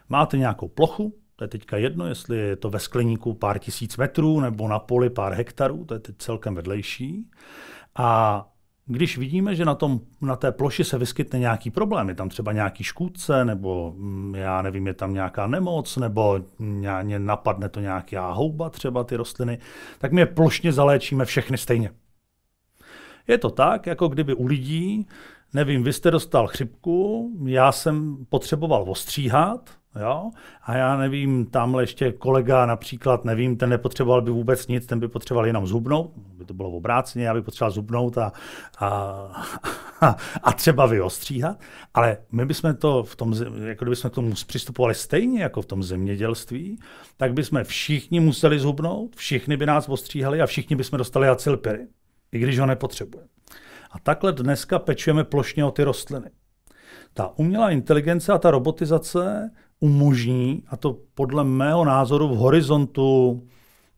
Máte nějakou plochu, to je teďka jedno, jestli je to ve skleníku pár tisíc metrů nebo na poli pár hektarů, to je teď celkem vedlejší. A když vidíme, že na, tom, na té ploši se vyskytne nějaký problém, je tam třeba nějaký škůdce, nebo mm, já nevím, je tam nějaká nemoc, nebo mě napadne to nějaká houba třeba ty rostliny, tak my je plošně zaléčíme všechny stejně. Je to tak, jako kdyby u lidí, nevím, vy jste dostal chřipku, já jsem potřeboval ostříhat, Jo? A já nevím, tamhle ještě kolega například, nevím, ten nepotřeboval by vůbec nic, ten by potřeboval jenom zubnout, by to bylo obráceně, já bych potřeboval zubnout a, a, a, a třeba vyostříhat, ale my bychom to v tom, jako kdybychom k tomu přistupovali stejně jako v tom zemědělství, tak bychom všichni museli zubnout, všichni by nás ostříhali a všichni bychom dostali acilpirin, i když ho nepotřebujeme. A takhle dneska pečujeme plošně o ty rostliny. Ta umělá inteligence a ta robotizace umožní, a to podle mého názoru v horizontu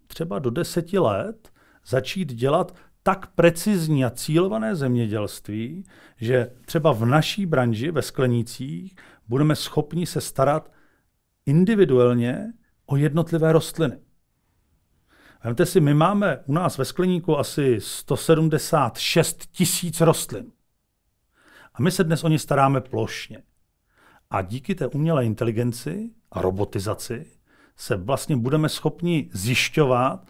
třeba do deseti let, začít dělat tak precizní a cílované zemědělství, že třeba v naší branži ve sklenících budeme schopni se starat individuálně o jednotlivé rostliny. Vemte si, my máme u nás ve skleníku asi 176 tisíc rostlin. A my se dnes o ně staráme plošně. A díky té umělé inteligenci a robotizaci se vlastně budeme schopni zjišťovat,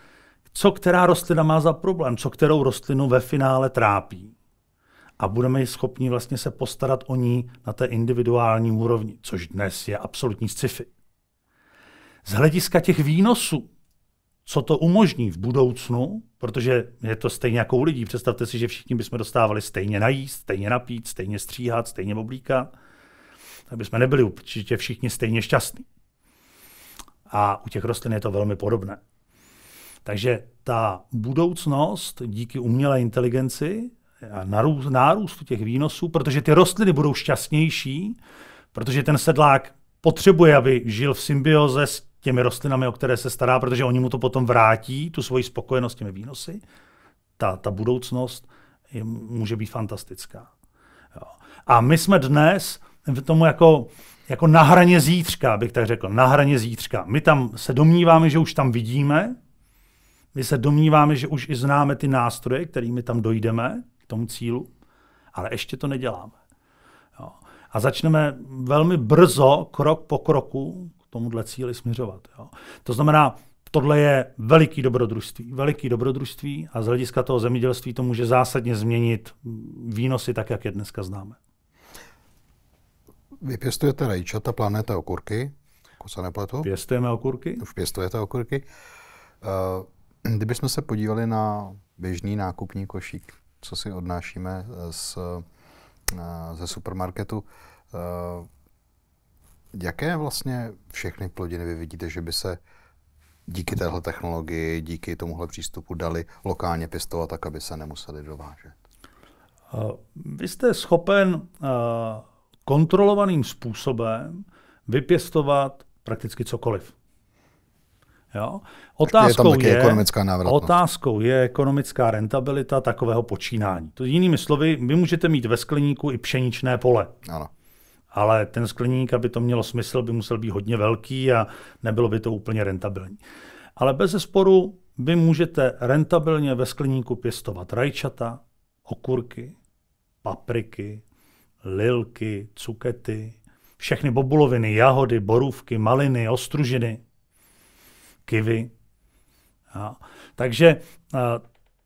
co která rostlina má za problém, co kterou rostlinu ve finále trápí. A budeme schopni vlastně se postarat o ní na té individuální úrovni, což dnes je absolutní sci-fi. Z hlediska těch výnosů, co to umožní v budoucnu, protože je to stejně jako u lidí. Představte si, že všichni bychom dostávali stejně najíst, stejně napít, stejně stříhat, stejně oblíkat tak bychom nebyli určitě všichni stejně šťastní. A u těch rostlin je to velmi podobné. Takže ta budoucnost díky umělé inteligenci a nárůstu těch výnosů, protože ty rostliny budou šťastnější, protože ten sedlák potřebuje, aby žil v symbioze s těmi rostlinami, o které se stará, protože oni mu to potom vrátí, tu svoji spokojenost těmi výnosy. Ta, ta budoucnost je, může být fantastická. Jo. A my jsme dnes tomu jako jako na hraně zítřka, bych tak řekl, na hraně zítřka. My tam se domníváme, že už tam vidíme, my se domníváme, že už i známe ty nástroje, kterými tam dojdeme k tomu cílu, ale ještě to neděláme. Jo. A začneme velmi brzo, krok po kroku, k tomuhle cíli směřovat. Jo. To znamená, tohle je veliký dobrodružství. Veliký dobrodružství a z hlediska toho zemědělství to může zásadně změnit výnosy tak, jak je dneska známe. Vy pěstujete rajčata, plánujete okurky, jako se nepletu. Pěstujeme okurky? Už pěstujete okurky. Eh, kdybychom se podívali na běžný nákupní košík, co si odnášíme eh, z, eh, ze supermarketu, jaké vlastně všechny plodiny vy vidíte, že by se díky téhle technologii, díky tomuhle přístupu dali lokálně pěstovat tak, aby se nemuseli dovážet? Vy jste schopen kontrolovaným způsobem vypěstovat prakticky cokoliv. Jo? Otázkou, je, je ekonomická otázkou je ekonomická rentabilita takového počínání. To jinými slovy, vy můžete mít ve skleníku i pšeničné pole. Ano. Ale ten skleník, aby to mělo smysl, by musel být hodně velký a nebylo by to úplně rentabilní. Ale bez zesporu vy můžete rentabilně ve skleníku pěstovat rajčata, okurky, papriky, lilky, cukety, všechny bobuloviny, jahody, borůvky, maliny, ostružiny, kivy. A, takže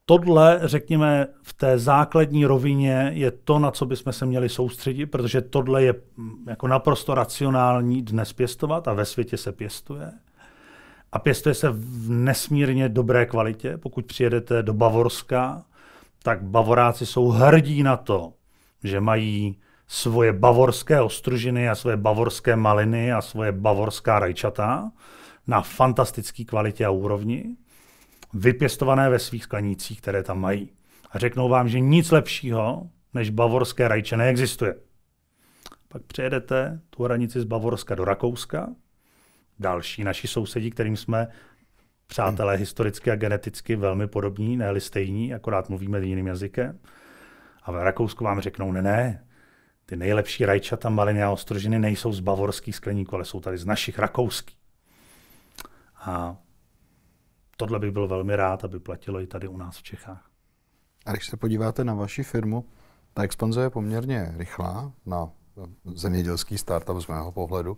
tohle, řekněme, v té základní rovině je to, na co bychom se měli soustředit, protože tohle je mm, jako naprosto racionální dnes pěstovat a ve světě se pěstuje. A pěstuje se v nesmírně dobré kvalitě. Pokud přijedete do Bavorska, tak Bavoráci jsou hrdí na to, že mají svoje bavorské ostružiny a svoje bavorské maliny a svoje bavorská rajčata na fantastické kvalitě a úrovni, vypěstované ve svých sklenících, které tam mají. A řeknou vám, že nic lepšího než bavorské rajče neexistuje. Pak přejedete tu hranici z Bavorska do Rakouska, další naši sousedí, kterým jsme přátelé historicky a geneticky velmi podobní, ne stejní, akorát mluvíme jiným jazykem. A v Rakousku vám řeknou, ne, ne, ty nejlepší rajčata, maliny a ostrožiny nejsou z bavorských skleníků, ale jsou tady z našich rakouských. A tohle bych byl velmi rád, aby platilo i tady u nás v Čechách. A když se podíváte na vaši firmu, ta expanze je poměrně rychlá na zemědělský startup z mého pohledu.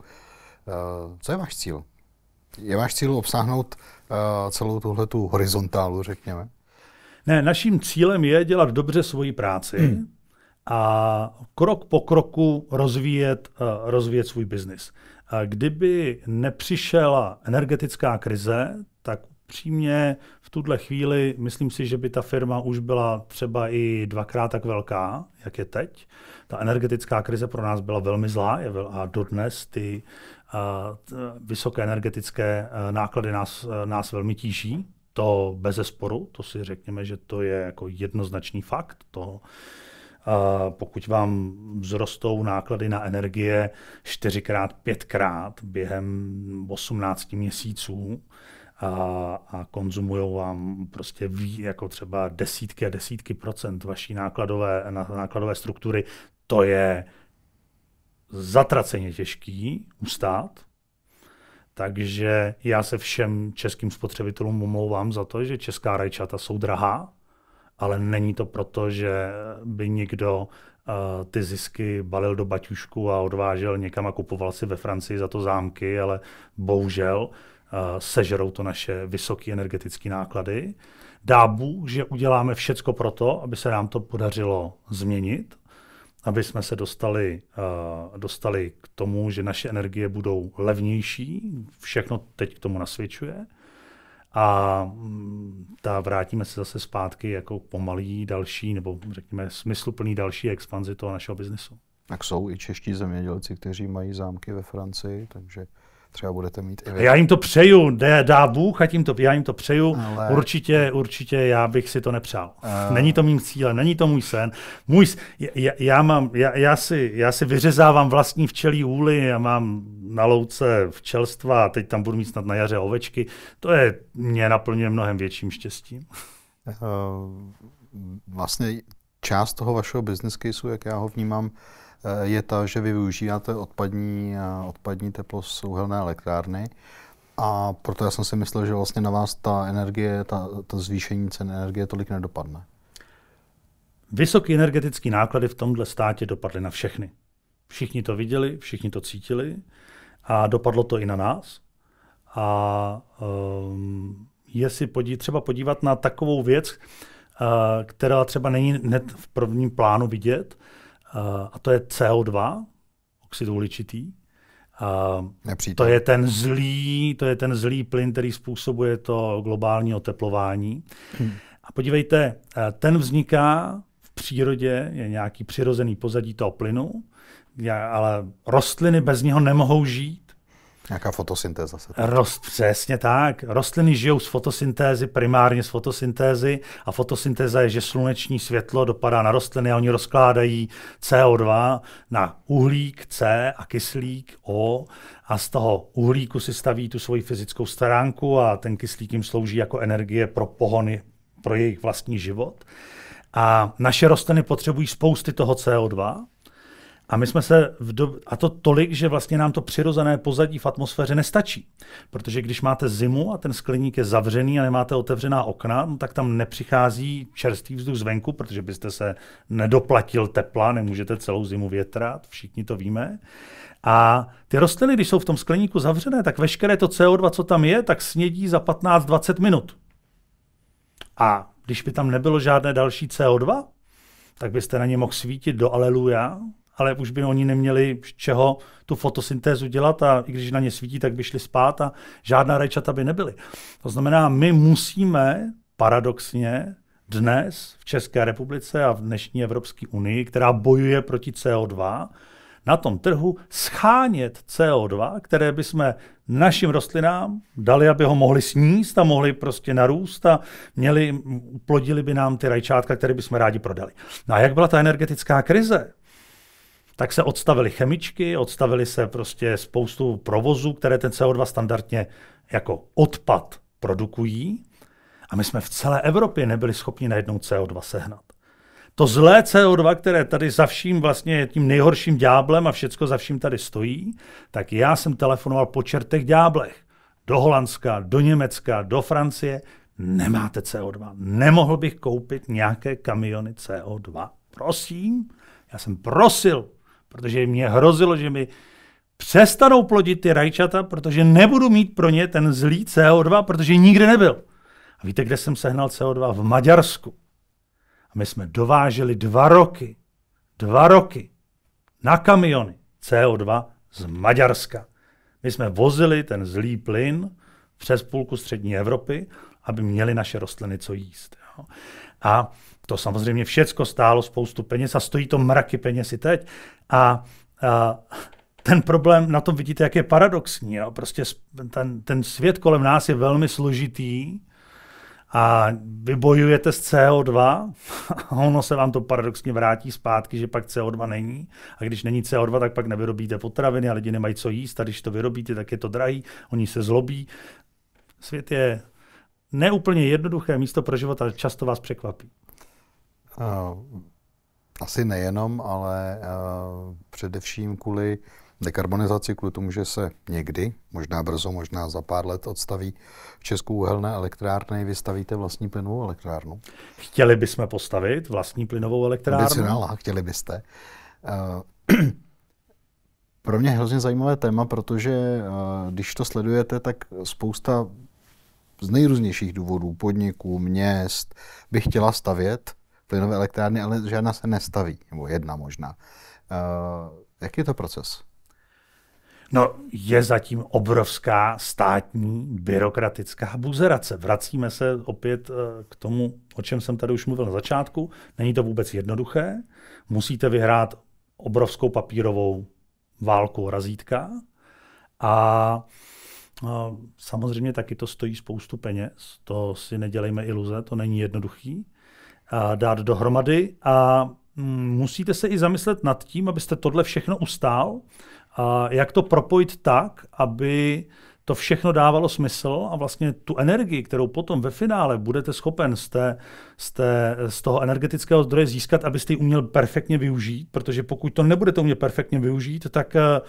Eh, co je váš cíl? Je váš cíl obsáhnout eh, celou tuhle tu horizontálu, řekněme? Ne, naším cílem je dělat dobře svoji práci, hmm a krok po kroku rozvíjet, eh, rozvíjet svůj biznis. Eh, kdyby nepřišela energetická krize, tak přímě v tuhle chvíli myslím si, že by ta firma už byla třeba i dvakrát tak velká, jak je teď. Ta energetická krize pro nás byla velmi zlá a dodnes ty eh, vysoké energetické náklady nás, nás velmi tíží. To bez zesporu, to si řekněme, že to je jako jednoznačný fakt. To, pokud vám vzrostou náklady na energie čtyřikrát, pětkrát během 18 měsíců, a, a konzumují vám prostě ví, jako třeba desítky a desítky procent vaší nákladové, nákladové struktury, to je zatraceně těžký ustát. Takže já se všem českým spotřebitelům omlouvám za to, že česká rajčata jsou drahá, ale není to proto, že by někdo eh, ty zisky balil do baťušku a odvážel někam a kupoval si ve Francii za to zámky, ale bohužel eh, sežerou to naše vysoké energetické náklady. Dá Bůh, že uděláme všecko pro to, aby se nám to podařilo změnit, aby jsme se dostali, eh, dostali k tomu, že naše energie budou levnější. Všechno teď k tomu nasvědčuje. A mm, ta vrátíme se zase zpátky jako pomalý další, nebo řekněme smysluplný další expanzi toho našeho biznesu. Tak jsou i čeští zemědělci, kteří mají zámky ve Francii, takže třeba budete mít i vy. Já jim to přeju, dá, dá Bůh, a jim to, já jim to přeju. Ale... Určitě, určitě já bych si to nepřál. A... Není to mým cílem, není to můj sen. Můj, já, já, mám, já, já, si, já si vyřezávám vlastní včelí úly, já mám na louce včelstva a teď tam budu mít snad na jaře ovečky. To je mě naplňuje mnohem větším štěstím. Eh, vlastně část toho vašeho business caseu, jak já ho vnímám, Eh, je ta, že vy využíváte odpadní, eh, odpadní teplo z uhelné elektrárny. A proto já jsem si myslel, že vlastně na vás ta energie, ta, ta zvýšení cen energie tolik nedopadne. Vysoké energetické náklady v tomhle státě dopadly na všechny. Všichni to viděli, všichni to cítili a dopadlo to i na nás. A um, je si podí, třeba podívat na takovou věc, uh, která třeba není hned v prvním plánu vidět, Eh, a to je CO2, oxid uhličitý. Eh, Nepřítel. To je ten zlý, to je ten zlý plyn, který způsobuje to globální oteplování. Hmm. A podívejte, eh, ten vzniká v přírodě, je nějaký přirozený pozadí toho plynu, ale rostliny bez něho nemohou žít. Nějaká fotosyntéza. Se Rost, přesně tak. Rostliny žijou z fotosyntézy, primárně z fotosyntézy a fotosyntéza je, že sluneční světlo dopadá na rostliny a oni rozkládají CO2 na uhlík C a kyslík O a z toho uhlíku si staví tu svoji fyzickou staránku a ten kyslík jim slouží jako energie pro pohony pro jejich vlastní život. A naše rostliny potřebují spousty toho CO2, a my jsme se v do... a to tolik, že vlastně nám to přirozené pozadí v atmosféře nestačí. Protože když máte zimu a ten skleník je zavřený a nemáte otevřená okna, no tak tam nepřichází čerstvý vzduch zvenku, protože byste se nedoplatil tepla, nemůžete celou zimu větrat, všichni to víme. A ty rostliny, když jsou v tom skleníku zavřené, tak veškeré to CO2, co tam je, tak snědí za 15-20 minut. A když by tam nebylo žádné další CO2, tak byste na ně mohl svítit do aleluja, ale už by oni neměli z čeho tu fotosyntézu dělat a i když na ně svítí, tak by šli spát a žádná rajčata by nebyly. To znamená, my musíme paradoxně dnes v České republice a v dnešní Evropské unii, která bojuje proti CO2, na tom trhu schánět CO2, které by jsme našim rostlinám dali, aby ho mohli sníst a mohli prostě narůst a měli, uplodili by nám ty rajčátka, které jsme rádi prodali. No a jak byla ta energetická krize tak se odstavily chemičky, odstavily se prostě spoustu provozů, které ten CO2 standardně jako odpad produkují. A my jsme v celé Evropě nebyli schopni najednou CO2 sehnat. To zlé CO2, které tady za vším vlastně je tím nejhorším dňáblem a všecko za vším tady stojí, tak já jsem telefonoval po čertech dňáblech. Do Holandska, do Německa, do Francie. Nemáte CO2. Nemohl bych koupit nějaké kamiony CO2. Prosím, já jsem prosil, protože mě hrozilo, že mi přestanou plodit ty rajčata, protože nebudu mít pro ně ten zlý CO2, protože nikde nebyl. A víte, kde jsem sehnal CO2? V Maďarsku. A my jsme dováželi dva roky, dva roky na kamiony CO2 z Maďarska. My jsme vozili ten zlý plyn přes půlku střední Evropy, aby měli naše rostliny co jíst. Jo. A to samozřejmě všecko stálo spoustu peněz a stojí to mraky peněz i teď. A, a ten problém, na tom vidíte, jak je paradoxní. Jo? Prostě ten, ten svět kolem nás je velmi složitý a vy bojujete s CO2 a ono se vám to paradoxně vrátí zpátky, že pak CO2 není. A když není CO2, tak pak nevyrobíte potraviny a lidi nemají co jíst. A když to vyrobíte, tak je to drahý, oni se zlobí. Svět je neúplně jednoduché místo pro život a často vás překvapí. Uh asi nejenom, ale uh, především kvůli dekarbonizaci, kvůli tomu, že se někdy, možná brzo, možná za pár let odstaví v Česku uhelné elektrárny, vystavíte vlastní plynovou elektrárnu. Chtěli bychom postavit vlastní plynovou elektrárnu? Ambicionála, chtěli byste. Uh, pro mě hrozně zajímavé téma, protože uh, když to sledujete, tak spousta z nejrůznějších důvodů, podniků, měst, by chtěla stavět plynové elektrárny, ale žádná se nestaví, nebo jedna možná. Uh, jaký je to proces? No, je zatím obrovská státní byrokratická buzerace. Vracíme se opět eh, k tomu, o čem jsem tady už mluvil na začátku. Není to vůbec jednoduché. Musíte vyhrát obrovskou papírovou válku o razítka a eh, samozřejmě taky to stojí spoustu peněz. To si nedělejme iluze, to není jednoduchý dát dohromady a mm, musíte se i zamyslet nad tím, abyste tohle všechno ustál, a jak to propojit tak, aby to všechno dávalo smysl a vlastně tu energii, kterou potom ve finále budete schopen z, té, z, té, z toho energetického zdroje získat, abyste ji uměl perfektně využít, protože pokud to nebudete umět perfektně využít, tak eh,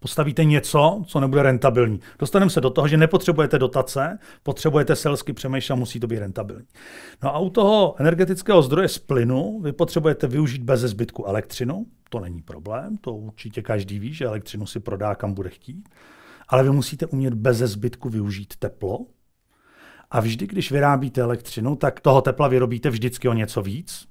postavíte něco, co nebude rentabilní. Dostaneme se do toho, že nepotřebujete dotace, potřebujete selsky přemýšlet, musí to být rentabilní. No a u toho energetického zdroje z plynu vy potřebujete využít bez zbytku elektřinu, to není problém, to určitě každý ví, že elektřinu si prodá, kam bude chtít, ale vy musíte umět bez zbytku využít teplo, a vždy, když vyrábíte elektřinu, tak toho tepla vyrobíte vždycky o něco víc,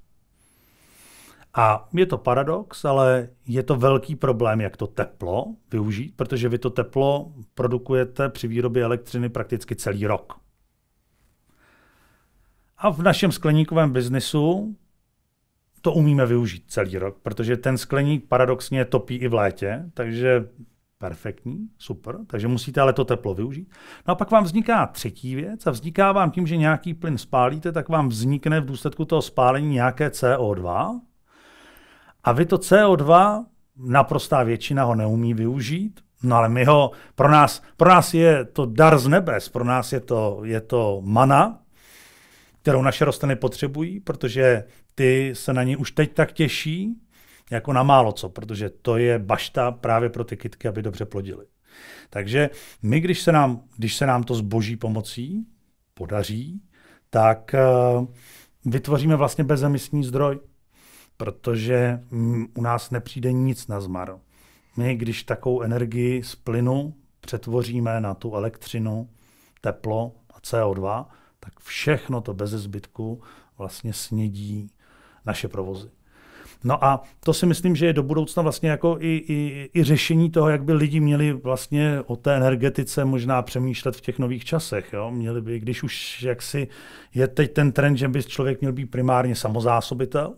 a je to paradox, ale je to velký problém, jak to teplo využít, protože vy to teplo produkujete při výrobě elektřiny prakticky celý rok. A v našem skleníkovém biznisu to umíme využít celý rok, protože ten skleník paradoxně topí i v létě, takže perfektní, super, takže musíte ale to teplo využít. No a pak vám vzniká třetí věc a vzniká vám tím, že nějaký plyn spálíte, tak vám vznikne v důsledku toho spálení nějaké CO2, a vy to CO2, naprostá většina ho neumí využít, no ale my ho, pro nás, pro nás je to dar z nebes, pro nás je to, je to mana, kterou naše rostliny potřebují, protože ty se na ní už teď tak těší, jako na málo co, protože to je bašta právě pro ty kytky, aby dobře plodily. Takže my, když se nám, když se nám to s boží pomocí podaří, tak uh, vytvoříme vlastně bezemisní zdroj protože u nás nepřijde nic na zmar. My, když takovou energii z plynu přetvoříme na tu elektřinu, teplo a CO2, tak všechno to bez zbytku vlastně snědí naše provozy. No a to si myslím, že je do budoucna vlastně jako i, i, i řešení toho, jak by lidi měli vlastně o té energetice možná přemýšlet v těch nových časech. Jo? Měli by, když už jaksi je teď ten trend, že by člověk měl být primárně samozásobitel,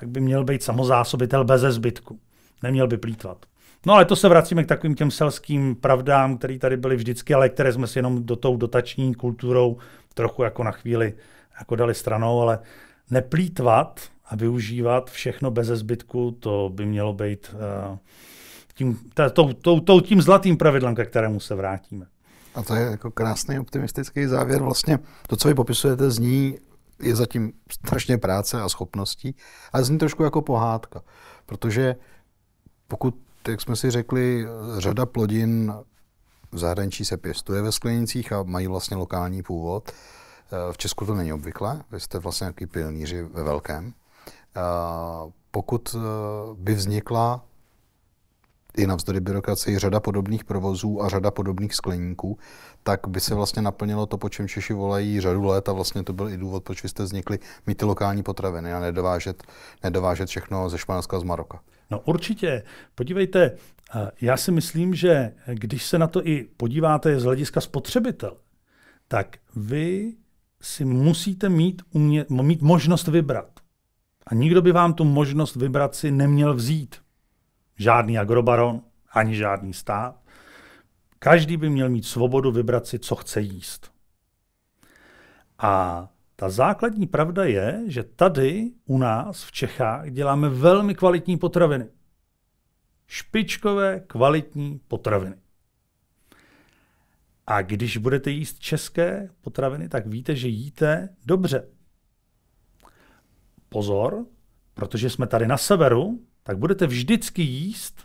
tak by měl být samozásobitel bez zbytku. Neměl by plítvat. No ale to se vracíme k takovým těm selským pravdám, které tady byly vždycky, ale které jsme si jenom do tou dotační kulturou trochu jako na chvíli jako dali stranou, ale neplítvat a využívat všechno bez zbytku, to by mělo být uh, tím, ta, tou, tou, tou, tím zlatým pravidlem, ke kterému se vrátíme. A to je jako krásný optimistický závěr. Vlastně to, co vy popisujete, zní je zatím strašně práce a schopností, ale zní trošku jako pohádka, protože pokud, jak jsme si řekli, řada plodin v zahraničí se pěstuje ve sklenicích a mají vlastně lokální původ, eh, v Česku to není obvykle, vy jste vlastně nějaký pionýři ve velkém. Eh, pokud eh, by vznikla i navzdory byrokracii řada podobných provozů a řada podobných skleníků, tak by se vlastně naplnilo to, po čem Češi volají řadu let a vlastně to byl i důvod, proč vy jste vznikli, mít ty lokální potraviny a nedovážet, nedovážet všechno ze Španělska z Maroka. No určitě. Podívejte, eh, já si myslím, že když se na to i podíváte z hlediska spotřebitel, tak vy si musíte mít, umě, mít možnost vybrat. A nikdo by vám tu možnost vybrat si neměl vzít. Žádný agrobaron, ani žádný stát. Každý by měl mít svobodu vybrat si, co chce jíst. A ta základní pravda je, že tady u nás v Čechách děláme velmi kvalitní potraviny. Špičkové kvalitní potraviny. A když budete jíst české potraviny, tak víte, že jíte dobře. Pozor, protože jsme tady na severu, tak budete vždycky jíst,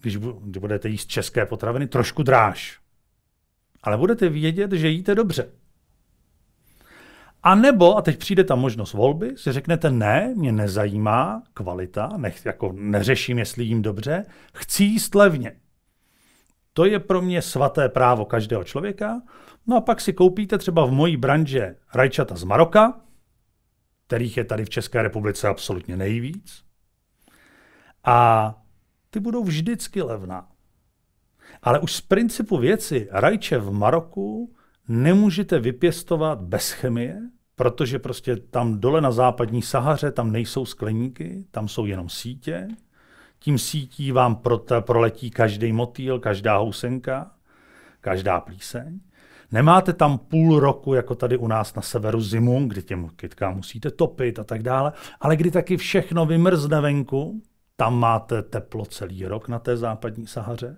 když budete jíst české potraviny, trošku dráž. Ale budete vědět, že jíte dobře. A nebo, a teď přijde ta možnost volby, si řeknete, ne, mě nezajímá kvalita, nech, jako neřeším, jestli jím dobře, chci jíst levně. To je pro mě svaté právo každého člověka. No a pak si koupíte třeba v mojí branži rajčata z Maroka, kterých je tady v České republice absolutně nejvíc. A ty budou vždycky levná. Ale už z principu věci rajče v Maroku nemůžete vypěstovat bez chemie, protože prostě tam dole na západní Sahaře tam nejsou skleníky, tam jsou jenom sítě. Tím sítí vám proletí každý motýl, každá housenka, každá plíseň. Nemáte tam půl roku, jako tady u nás na severu zimu, kdy těm kytkám musíte topit a tak dále, ale kdy taky všechno vymrzne venku, tam máte teplo celý rok na té západní Sahaře,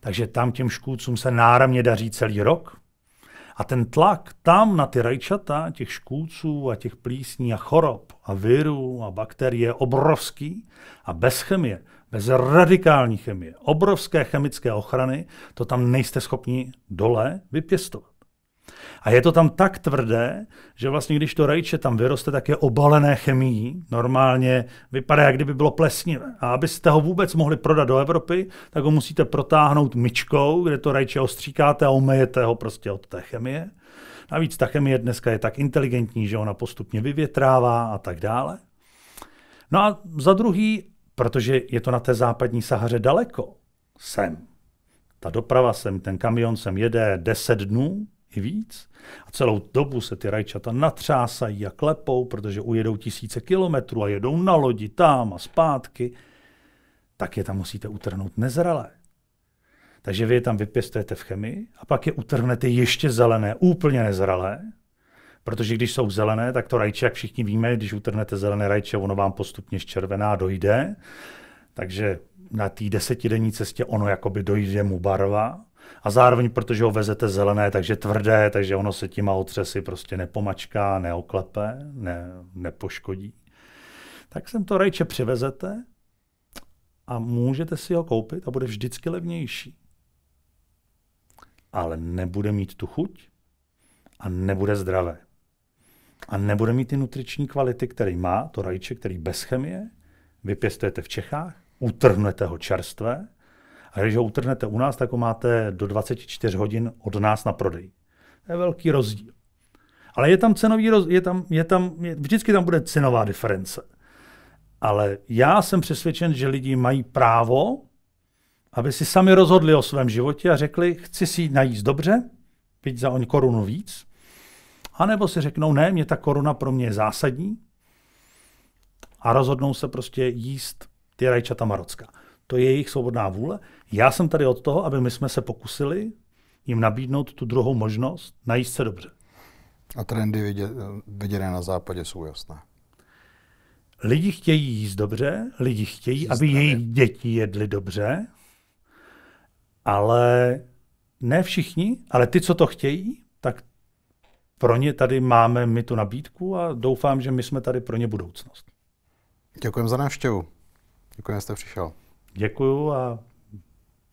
takže tam těm škůdcům se náramně daří celý rok. A ten tlak tam na ty rajčata, těch škůdců a těch plísní a chorob a virů a bakterie je obrovský a bez chemie, bez radikální chemie, obrovské chemické ochrany, to tam nejste schopni dole vypěstovat. A je to tam tak tvrdé, že vlastně když to rajče tam vyroste, tak je obalené chemií. Normálně vypadá, jak kdyby bylo plesnivé. A abyste ho vůbec mohli prodat do Evropy, tak ho musíte protáhnout myčkou, kde to rajče ostříkáte a umejete ho prostě od té chemie. Navíc ta chemie dneska je tak inteligentní, že ona postupně vyvětrává a tak dále. No a za druhý, protože je to na té západní Sahaře daleko, sem. Ta doprava sem, ten kamion sem jede 10 dnů, i víc. A celou dobu se ty rajčata natřásají a klepou, protože ujedou tisíce kilometrů a jedou na lodi tam a zpátky, tak je tam musíte utrhnout nezralé. Takže vy je tam vypěstujete v chemii a pak je utrhnete ještě zelené, úplně nezralé, protože když jsou zelené, tak to rajče, jak všichni víme, když utrhnete zelené rajče, ono vám postupně červená dojde. Takže na té desetidenní cestě ono jakoby dojde mu barva, a zároveň, protože ho vezete zelené, takže tvrdé, takže ono se těma otřesy prostě nepomačká, neoklepe, ne, nepoškodí. Tak sem to rajče přivezete a můžete si ho koupit a bude vždycky levnější. Ale nebude mít tu chuť a nebude zdravé. A nebude mít ty nutriční kvality, který má to rajče, který bez chemie, vypěstujete v Čechách, utrhnete ho čerstvé, a když ho utrhnete u nás, tak ho máte do 24 hodin od nás na prodej. To je velký rozdíl. Ale je tam cenový roz, je tam, je tam, je, vždycky tam bude cenová diference. Ale já jsem přesvědčen, že lidi mají právo, aby si sami rozhodli o svém životě a řekli, chci si najíst dobře, byť za oň korunu víc, anebo si řeknou, ne, mě ta koruna pro mě je zásadní a rozhodnou se prostě jíst ty rajčata marocká. To je jejich svobodná vůle já jsem tady od toho, aby my jsme se pokusili jim nabídnout tu druhou možnost, najíst se dobře. A trendy vidě, viděné na západě jsou jasné. Lidi chtějí jíst dobře, lidi chtějí, jíst aby jejich děti jedli dobře, ale ne všichni, ale ty, co to chtějí, tak pro ně tady máme my tu nabídku a doufám, že my jsme tady pro ně budoucnost. Děkujeme za návštěvu. Děkujeme, že jste přišel. Děkuju a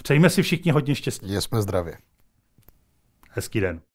Přejme si všichni hodně štěstí. Jsme zdravě. Hezký den.